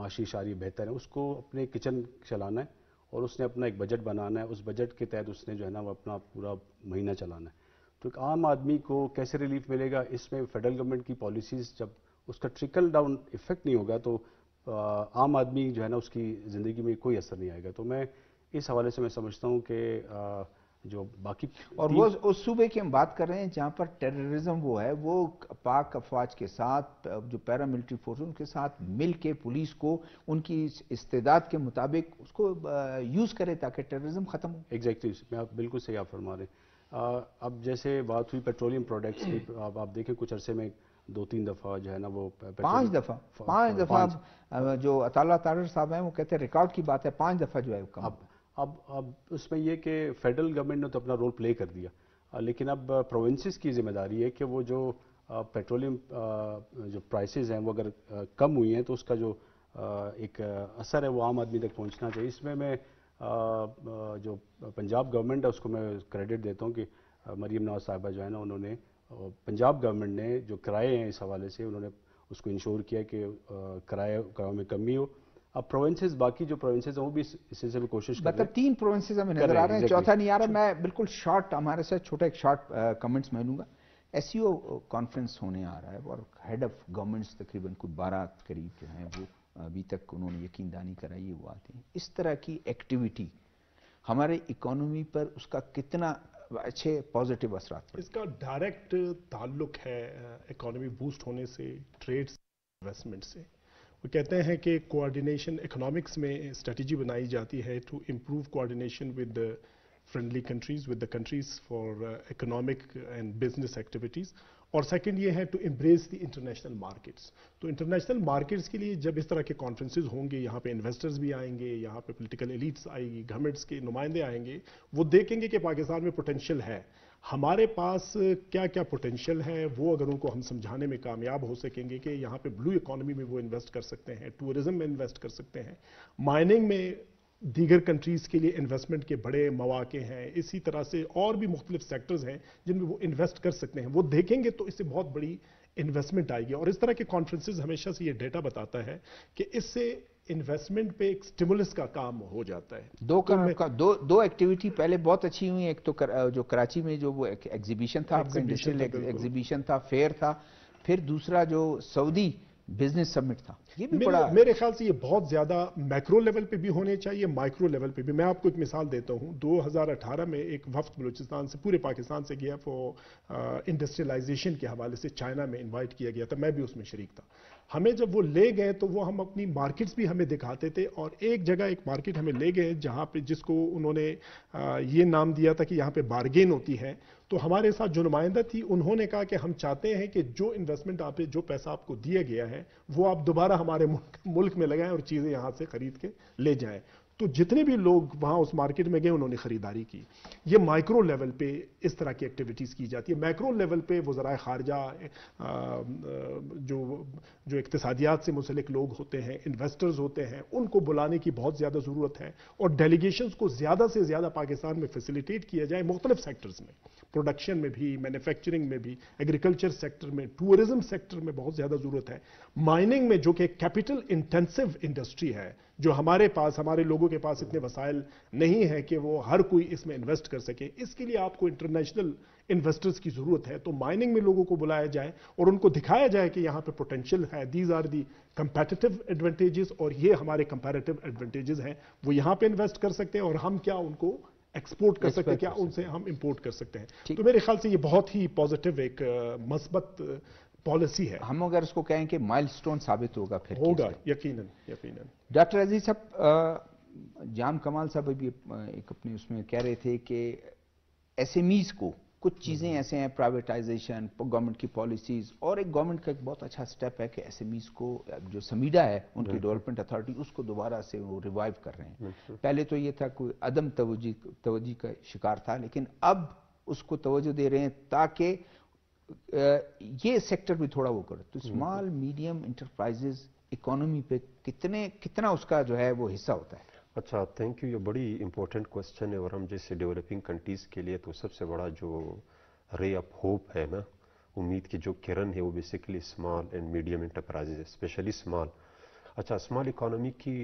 माशी शारी बेहतर है उसको अपने किचन चलाना है और उसने अपना एक बजट बनाना है उस बजट के तहत उसने जो है ना वो अपना पूरा महीना चलाना है तो एक आम आदमी को कैसे रिलीफ मिलेगा इसमें फेडरल गवर्नमेंट की पॉलिसीज़ जब उसका ट्रिकल डाउन इफेक्ट नहीं होगा तो आम आदमी जो है ना उसकी ज़िंदगी में कोई असर नहीं आएगा तो मैं इस हवाले से मैं समझता हूँ कि जो बाकी और वो उस सूबे की हम बात कर रहे हैं जहाँ पर टेररिज्म वो है वो पाक अफवाज के साथ जो पैरामिलिट्री फोर्स उनके साथ मिल के पुलिस को उनकी इस्तेदाद के मुताबिक उसको यूज़ करे ताकि टेररिज्म ख़त्म हो एग्जैक्टली exactly, आप बिल्कुल सही आप फरमा रहे अब जैसे बात हुई पेट्रोलियम प्रोडक्ट्स की आप, आप देखें कुछ अरसे में दो तीन दफ़ा जो है ना वो पांच दफ़ा पांच दफ़ा जो अताला तारर साहब है वो कहते हैं रिकॉर्ड की बात है पांच दफ़ा जो है कम अब अब अब उसमें यह कि फेडरल गवर्नमेंट ने तो अपना रोल प्ले कर दिया लेकिन अब प्रोविंसेस की जिम्मेदारी है कि वो जो पेट्रोलियम जो प्राइसेस हैं वो अगर कम हुई हैं तो उसका जो एक असर है वो आम आदमी तक पहुंचना चाहिए इसमें मैं जो पंजाब गवर्नमेंट है उसको मैं क्रेडिट देता हूँ कि मरीम नवाज साहबा जो है ना उन्होंने पंजाब गवर्नमेंट ने जो किराए हैं इस हवाले से उन्होंने उसको इंश्योर किया कि किराए किरायों में कमी हो अब प्रोविंसेस बाकी जो प्रोविंसेस हैं वो भी इस सिलसिले में कोशिश कर रहे मतलब हैं तीन प्रोविंसेस हमें नजर आ रहे हैं चौथा नहीं आ रहा मैं बिल्कुल शॉर्ट हमारे साथ छोटा एक शॉर्ट कमेंट्स मैं लूंगा एस कॉन्फ्रेंस e होने आ रहा है और हेड ऑफ गवर्नमेंट्स तकरीबन कुछ बारह करीब जो हैं वो अभी तक उन्होंने यकीन दानी कराई वो आते हैं इस तरह की एक्टिविटी हमारे इकोनॉमी पर उसका कितना अच्छे पॉजिटिव असर इसका डायरेक्ट ताल्लुक है इकोनॉमी बूस्ट होने से ट्रेड इन्वेस्टमेंट से वो कहते हैं कि कोऑर्डिनेशन इकोनॉमिक्स में स्ट्रेटजी बनाई जाती है to improve coordination with friendly countries with the countries for economic and business activities और सेकंड ये है to embrace the international markets तो इंटरनेशनल मार्केट्स के लिए जब इस तरह के कॉन्फ्रेंसेज होंगे यहाँ पे इन्वेस्टर्स भी आएंगे यहाँ पे पॉलिटिकल एलिट्स आएगी गवर्नमेंट्स के नुमाइंदे आएंगे वो देखेंगे कि पाकिस्तान में पोटेंशियल है हमारे पास क्या क्या पोटेंशियल है वो अगर उनको हम समझाने में कामयाब हो सकेंगे कि यहाँ पे ब्लू इकोनॉमी में वो इन्वेस्ट कर सकते हैं टूरिज्म में इन्वेस्ट कर सकते हैं माइनिंग में दीगर कंट्रीज़ के लिए इन्वेस्टमेंट के बड़े मौाक़े हैं इसी तरह से और भी मुख्तलिफ सेक्टर्स हैं जिनमें वो इन्वेस्ट कर सकते हैं वो देखेंगे तो इससे बहुत बड़ी इन्वेस्टमेंट आएगी और इस तरह के कॉन्फ्रेंसेज हमेशा से ये डेटा बताता है कि इससे इन्वेस्टमेंट पे एक स्टिमुलस का काम हो जाता है दो तो का, दो दो एक्टिविटी पहले बहुत अच्छी हुई एक तो कर, जो कराची में जो वो एग्जीबिशन था एग्जीबिशन था फेयर था फिर दूसरा जो सऊदी बिजनेस सबमिट था ये भी मेरे, बड़ा मेरे ख्याल से ये बहुत ज्यादा मैक्रो लेवल पे भी होने चाहिए माइक्रो लेवल पे भी मैं आपको एक मिसाल देता हूँ 2018 में एक वफ्त बलूचिस्तान से पूरे पाकिस्तान से गया वो इंडस्ट्रियलाइजेशन uh, के हवाले से चाइना में इनवाइट किया गया था मैं भी उसमें शरीक था हमें जब वो ले गए तो वो हम अपनी मार्केट्स भी हमें दिखाते थे और एक जगह एक मार्केट हमें ले गए जहाँ पे जिसको उन्होंने uh, ये नाम दिया था कि यहाँ पे बारगेन होती है तो हमारे साथ जो नुमाइंदा थी उन्होंने कहा कि हम चाहते हैं कि जो इन्वेस्टमेंट आप जो पैसा आपको दिया गया है वो आप दोबारा हमारे मुल्क में लगाएं और चीज़ें यहाँ से खरीद के ले जाएं तो जितने भी लोग वहाँ उस मार्केट में गए उन्होंने ख़रीदारी की ये माइक्रो लेवल पे इस तरह की एक्टिविटीज़ की जाती है माइक्रो लेवल पे जरा ख़ारजा जो जो इकतसादियात से मुसलिक लोग होते हैं इन्वेस्टर्स होते हैं उनको बुलाने की बहुत ज़्यादा ज़रूरत है और डेलीगेशन को ज़्यादा से ज़्यादा पाकिस्तान में फैसिलिटेट किया जाए मुख्तलिफ सेक्टर्स में प्रोडक्शन में भी मैन्युफैक्चरिंग में भी एग्रीकल्चर सेक्टर में टूरिज्म सेक्टर में बहुत ज़्यादा ज़रूरत है माइनिंग में जो कि कैपिटल इंटेंसिव इंडस्ट्री है जो हमारे पास हमारे लोगों के पास इतने वसाइल नहीं है कि वो हर कोई इसमें इन्वेस्ट कर सके इसके लिए आपको इंटरनेशनल इन्वेस्टर्स की जरूरत है तो माइनिंग में लोगों को बुलाया जाए और उनको दिखाया जाए कि यहाँ पे पोटेंशियल है these are the competitive advantages और ये हमारे कंपेरेटिव एडवांटेजेस हैं वो यहाँ पे इन्वेस्ट कर सकते हैं और हम क्या उनको एक्सपोर्ट कर सकते हैं क्या उनसे हम इम्पोर्ट कर सकते हैं तो मेरे ख्याल से ये बहुत ही पॉजिटिव एक मस्बत पॉलिसी है हम अगर उसको कहें कि माइलस्टोन साबित होगा फिर होगा यकीनन यकीनन डॉक्टर अजीज साहब जाम कमाल साहब अभी एक अपने उसमें कह रहे थे कि एसएमईज को कुछ हम्म। चीज़ें ऐसे हैं प्राइवेटाइजेशन गवर्नमेंट की पॉलिसीज और एक गवर्नमेंट का एक बहुत अच्छा स्टेप है कि एसएमईज को जो समीडा है उनकी डेवलपमेंट अथॉरिटी उसको दोबारा से वो रिवाइव कर रहे हैं पहले तो ये था कोई अदम तवजी तवजी का शिकार था लेकिन अब उसको तवज्जो दे रहे हैं ताकि ये सेक्टर भी थोड़ा वो करो तो स्मॉल मीडियम इंटरप्राइजेस इकोनॉमी पे कितने कितना उसका जो है वो हिस्सा होता है अच्छा थैंक यू ये बड़ी इंपॉर्टेंट क्वेश्चन है और हम जैसे डेवलपिंग कंट्रीज़ के लिए तो सबसे बड़ा जो रे ऑफ होप है ना उम्मीद की जो किरण है वो basically small and medium enterprises specially small अच्छा स्मॉल इकोनॉमी की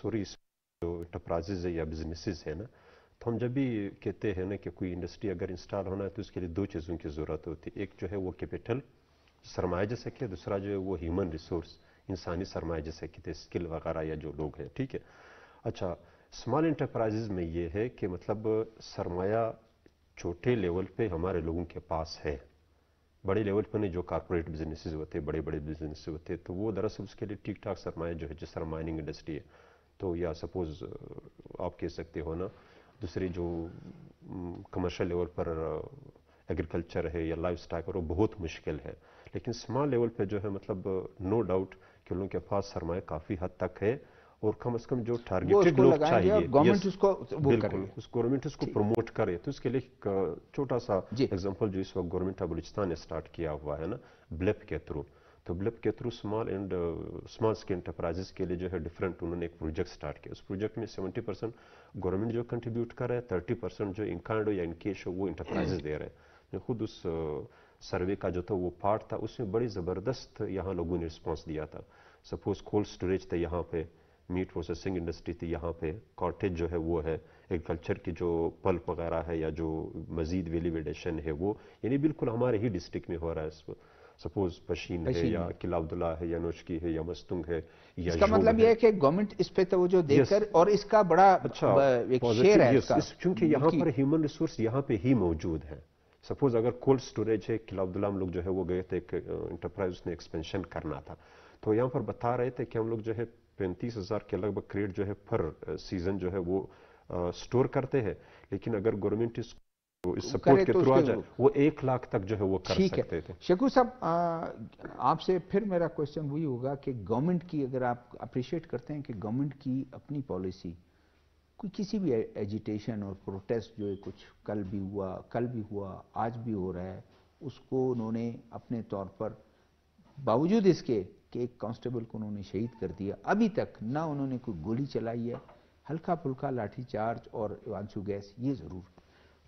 सॉरी जो इंटरप्राइजेज है या बिजनेसेस है ना तो हम जब भी कहते हैं ना कि कोई इंडस्ट्री अगर इंस्टॉल होना है तो उसके लिए दो चीज़ों की ज़रूरत होती है एक जो है वो कैपिटल सरमाया जैसे कि दूसरा जो है वो ह्यूमन रिसोर्स इंसानी सरमाया जैसे कि स्किल वगैरह या जो लोग हैं ठीक है अच्छा स्मॉल इंटरप्राइजेज में ये है कि मतलब सरमाया छोटे लेवल पर हमारे लोगों के पास है बड़े लेवल पर नहीं जो कॉरपोरेट बिजनेस होते हैं बड़े बड़े बिजनेस होते हैं तो वो दरअसल उसके लिए ठीक ठाक सरमाया जो है जिस माइनिंग इंडस्ट्री है तो या सपोज़ आप कह सकते हो ना दूसरे जो कमर्शियल mm, लेवल पर एग्रीकल्चर uh, है या लाइफ स्टाइक और वो बहुत मुश्किल है लेकिन स्मॉल लेवल पे जो है मतलब नो uh, डाउट कि लोगों के पास सरमाए काफ़ी हद तक है और कम से कम जो टारगेटेड लोग चाहिए गवर्नमेंट उसको उस गवर्नमेंट उसको प्रमोट करे तो इसके लिए uh, छोटा सा एग्जांपल जो इस वक्त गवर्नमेंट ऑफ बलूचिस्तान ने स्टार्ट किया हुआ है ना ब्लेप के थ्रू ब्लब तो के through small and small scale enterprises के लिए जो है डिफरेंट उन्होंने एक प्रोजेक्ट स्टार्ट किया उस प्रोजेक्ट में 70 परसेंट गवर्नमेंट जो कंट्रीब्यूट कर रहा है 30 परसेंट जो इंकांडो या इनकेश वो इंटरप्राइजेस दे रहे हैं खुद उस सर्वे uh, का जो था वो पार्ट था उसमें बड़ी ज़बरदस्त यहाँ लोगों ने रिस्पॉन्स दिया था सपोज कोल्ड स्टोरेज था यहाँ पे मीट प्रोसेसिंग इंडस्ट्री थी यहाँ पे कॉटेज जो है वो है एग्रीकल्चर की जो पल्प वगैरह है या जो मजीद वेलीवेडेशन है वो यानी बिल्कुल हमारे ही डिस्ट्रिक्ट में हो रहा है सपोज पशीन, पशीन है या किला अब्दुल्ला है या नोशकी है या मस्तुंग है या इसका मतलब यह है कि गवर्नमेंट इस पे तवज्जो देकर और इसका बड़ा अच्छा एक शेयर है इसका क्योंकि यहाँ पर ह्यूमन रिसोर्स यहाँ पे ही मौजूद है सपोज अगर कोल्ड स्टोरेज है किला अब्दुल्ला हम लोग जो है वो गए थे एक इंटरप्राइज उसने एक्सपेंशन करना था तो यहाँ पर बता रहे थे कि हम लोग जो है पैंतीस हजार के लगभग क्रेड जो है पर सीजन जो है वो स्टोर करते हैं लेकिन अगर गवर्नमेंट इस वो इस सपोर्ट के तो थ्रू आ जाए वो एक लाख तक जो है वो कर सकते थे साहब आपसे फिर मेरा क्वेश्चन वही होगा कि गवर्नमेंट की अगर आप अप्रिशिएट करते हैं कि गवर्नमेंट की अपनी पॉलिसी कोई किसी भी एजिटेशन और प्रोटेस्ट जो है कुछ कल भी हुआ कल भी हुआ आज भी हो रहा है उसको उन्होंने अपने तौर पर बावजूद इसके कि एक कांस्टेबल को उन्होंने शहीद कर दिया अभी तक ना उन्होंने कोई गोली चलाई है हल्का फुल्का लाठीचार्ज और आंसू गैस ये जरूर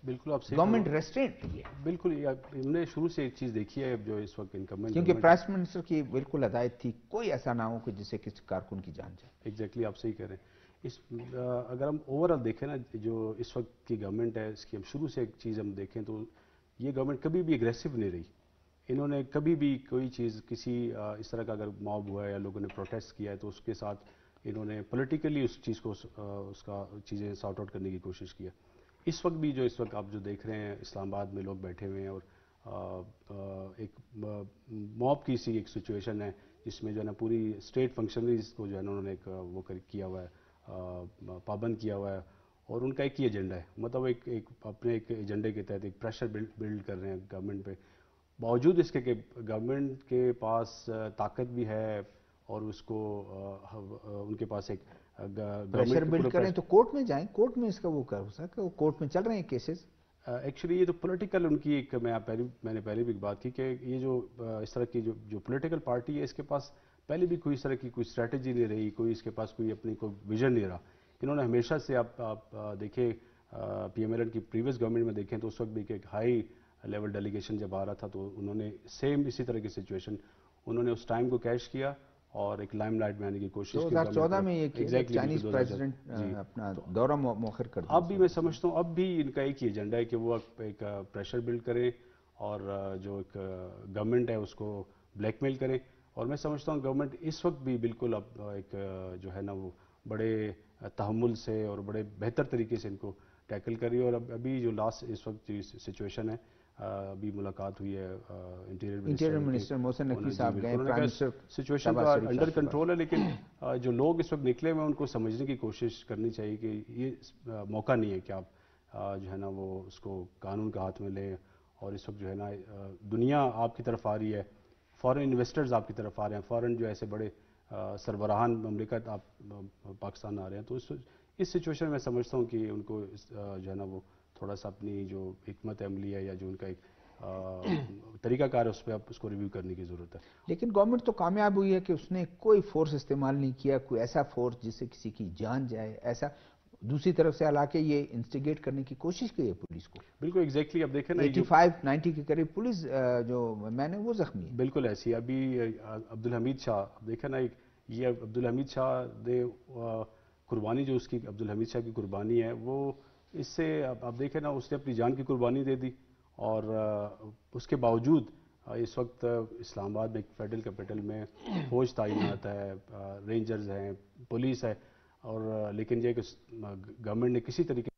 बिल्कुल आप गवर्नमेंट रेस्ट्रेंट बिल्कुल हमने शुरू से एक चीज देखी है जो इस वक्त इनकमेंट क्योंकि प्राइम मिनिस्टर की बिल्कुल हदायत थी कोई ऐसा ना हो कि जिससे किसी कारकुन की जान जाए एग्जैक्टली आप सही कह रहे हैं इस अगर हम ओवरऑल देखें ना जो इस वक्त की गवर्नमेंट है इसकी हम शुरू से एक चीज़ हम देखें तो ये गवर्नमेंट कभी भी एग्रेसिव नहीं रही इन्होंने कभी भी कोई चीज़ किसी इस तरह का अगर मॉब हुआ है या लोगों ने प्रोटेस्ट किया है तो उसके साथ इन्होंने पॉलिटिकली उस चीज़ को उसका चीज़ें सॉर्ट आउट करने की कोशिश किया इस वक्त भी जो इस वक्त आप जो देख रहे हैं इस्लामाबाद में लोग बैठे हुए हैं और आ, आ, एक मॉब की सी एक सिचुएशन है जिसमें जो है ना पूरी स्टेट फंक्शनरीज को जो है ना उन्होंने एक वो कर किया हुआ है पाबंद किया हुआ है और उनका एक ही एजेंडा है मतलब एक एक अपने एक एजेंडे के तहत एक प्रेशर बिल्ड बिल्ड कर रहे हैं गवर्नमेंट पे बावजूद इसके कि गवर्नमेंट के पास ताकत भी है और उसको उनके पास एक प्रेशर बिल्ड करें तो कोर्ट में जाएं कोर्ट में इसका वो कर हो सकता है कोर्ट में चल रहे हैं केसेस एक्चुअली ये तो पॉलिटिकल उनकी एक मैं आप पहले मैंने पहले भी बात की कि ये जो इस तरह की जो जो पॉलिटिकल पार्टी है इसके पास पहले भी कोई इस तरह की कोई स्ट्रैटेजी नहीं रही कोई इसके पास कोई अपनी कोई विजन नहीं रहा इन्होंने हमेशा से आप, आप देखें पी की प्रीवियस गवर्नमेंट में देखें तो उस वक्त भी एक हाई लेवल डेलीगेशन जब आ रहा था तो उन्होंने सेम इसी तरह की सिचुएशन उन्होंने उस टाइम को कैश किया और एक लाइम लाइट में आने की कोशिश तो चौदह में ये चाइनीज प्रेसिडेंट अपना तो दौरा मौखर कर अब भी मैं समझता हूँ अब भी इनका एक ही एजेंडा है कि वो एक प्रेशर बिल्ड करें और जो एक गवर्नमेंट है उसको ब्लैकमेल करें और मैं समझता हूँ गवर्नमेंट इस वक्त भी बिल्कुल अब एक जो है ना वो बड़े तहमुल से और बड़े बेहतर तरीके से इनको टैकल कर रही है और अब अभी जो लास्ट इस वक्त जो सिचुएशन है भी मुलाकात हुई है interior interior minister Mohsin Naqvi साहब गए सिचुएशन तो अंडर कंट्रोल है लेकिन जो लोग इस वक्त निकले हुए उनको समझने की कोशिश करनी चाहिए कि ये मौका नहीं है कि आप जो है ना वो उसको कानून के हाथ में लें और इस वक्त जो है ना दुनिया आपकी तरफ आ रही है फॉरेन इन्वेस्टर्स आपकी तरफ आ रहे हैं फॉरेन जो ऐसे बड़े सरबराहान ममलिकत आप पाकिस्तान आ रहे हैं तो इस सिचुएशन में समझता हूँ कि उनको जो है ना वो थोड़ा सा अपनी जो हमत अमली है या जो उनका एक तरीकाकार है उस पर आप उसको रिव्यू करने की ज़रूरत है लेकिन गवर्नमेंट तो कामयाब हुई है कि उसने कोई फोर्स इस्तेमाल नहीं किया कोई ऐसा फोर्स जिससे किसी की जान जाए ऐसा दूसरी तरफ से हालांकि ये इंस्टिगेट करने की कोशिश की है पुलिस को बिल्कुल एग्जैक्टली exactly, अब देखें फाइव 85 के करीब पुलिस जो मैंने वो जख्मी है बिल्कुल ऐसी अभी अब्दुल हमीद शाह देखें ना एक ये अब्दुल हमीद शाह दे कुर्बानी जो उसकी अब्दुल हमीद शाह की कुर्बानी है वो इससे आप देखें ना उसने अपनी जान की कुर्बानी दे दी और उसके बावजूद इस वक्त इस्लामाबाद में फेडरल कैपिटल में फौज तैनात है रेंजर्स हैं पुलिस है और लेकिन ये कि गवर्नमेंट ने किसी तरीके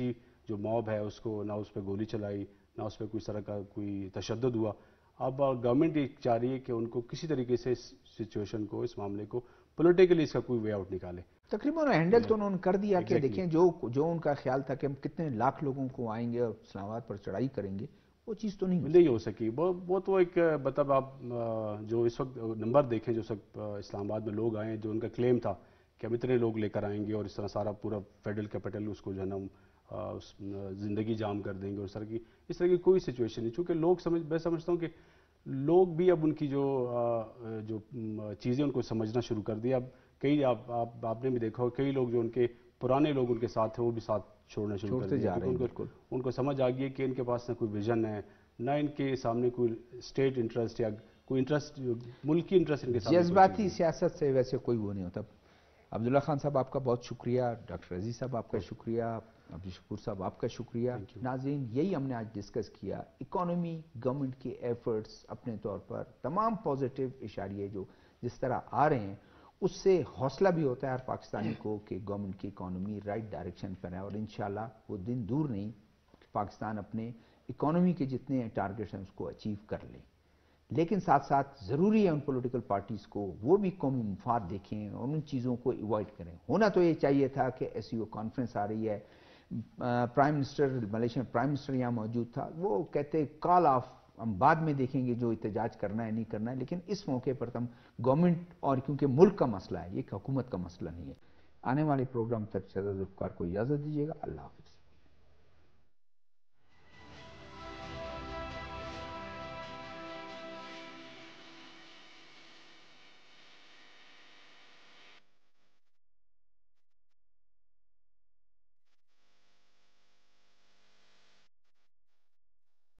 की जो मॉब है उसको ना उस पर गोली चलाई ना उस पर कोई तरह का कोई तशद हुआ अब गवर्नमेंट ये चाह रही है कि उनको किसी तरीके से इस सिचुएशन को इस मामले को पोलिटिकली इसका कोई वे आउट निकाले तकरीबन हैंडल तो उन्होंने कर दिया कि देखें जो जो उनका ख्याल था कि हम कितने लाख लोगों को आएंगे और इस्लामाबाद पर चढ़ाई करेंगे वो चीज़ तो नहीं नहीं हो सकी वो वो तो एक मतलब आप जो इस वक्त नंबर देखें जो सब इस्लामाबाद में लोग आए जो उनका क्लेम था कि हम इतने लोग लेकर आएंगे और इस तरह सारा पूरा फेडरल कैपिटल उसको जो है ना ज़िंदगी जाम कर देंगे और सर की इस तरह की कोई सिचुएशन नहीं चूँकि लोग समझ मैं समझता हूँ कि लोग भी अब उनकी जो जो चीज़ें उनको समझना शुरू कर दिया अब कई आप, आप आपने भी देखा हो कई लोग जो उनके पुराने लोग उनके साथ हैं वो भी साथ छोड़ना शुरू करते जा रहे हैं उनको, उनको समझ आ गई है कि इनके पास ना कोई विजन है ना इनके सामने कोई स्टेट इंटरेस्ट या कोई इंटरेस्ट मुल्की इंटरेस्ट इनके जज्बाती सियासत से वैसे कोई वो नहीं होता अब्दुल्ला खान साहब आपका बहुत शुक्रिया डॉक्टर अजीज साहब आपका शुक्रिया अब्दुल शकूर साहब आपका शुक्रिया नाजीन यही हमने आज डिस्कस किया इकोनॉमी गवर्नमेंट के एफर्ट्स अपने तौर पर तमाम पॉजिटिव इशारे जो जिस तरह आ रहे हैं उससे हौसला भी होता है हर पाकिस्तानी को कि गवर्नमेंट की इकोनॉमी राइट डायरेक्शन पर है और इन वो दिन दूर नहीं कि पाकिस्तान अपने इकोनॉमी के जितने टारगेट्स हैं उसको अचीव कर ले लेकिन साथ साथ ज़रूरी है उन पॉलिटिकल पार्टीज़ को वो भी कौमी मुफाद देखें और उन चीज़ों को अवॉइड करें होना तो ये चाहिए था कि एस कॉन्फ्रेंस e आ रही है prime minister Malaysia prime minister यहाँ मौजूद था वो कहते कॉल ऑफ हम बाद में देखेंगे जो इतजाज करना है नहीं करना है लेकिन इस मौके पर तो हम गवर्नमेंट और क्योंकि मुल्क का मसला है ये हुकूमत का मसला नहीं है आने वाले प्रोग्राम तक शहजाद को इजाज़त दीजिएगा अल्लाह हाफि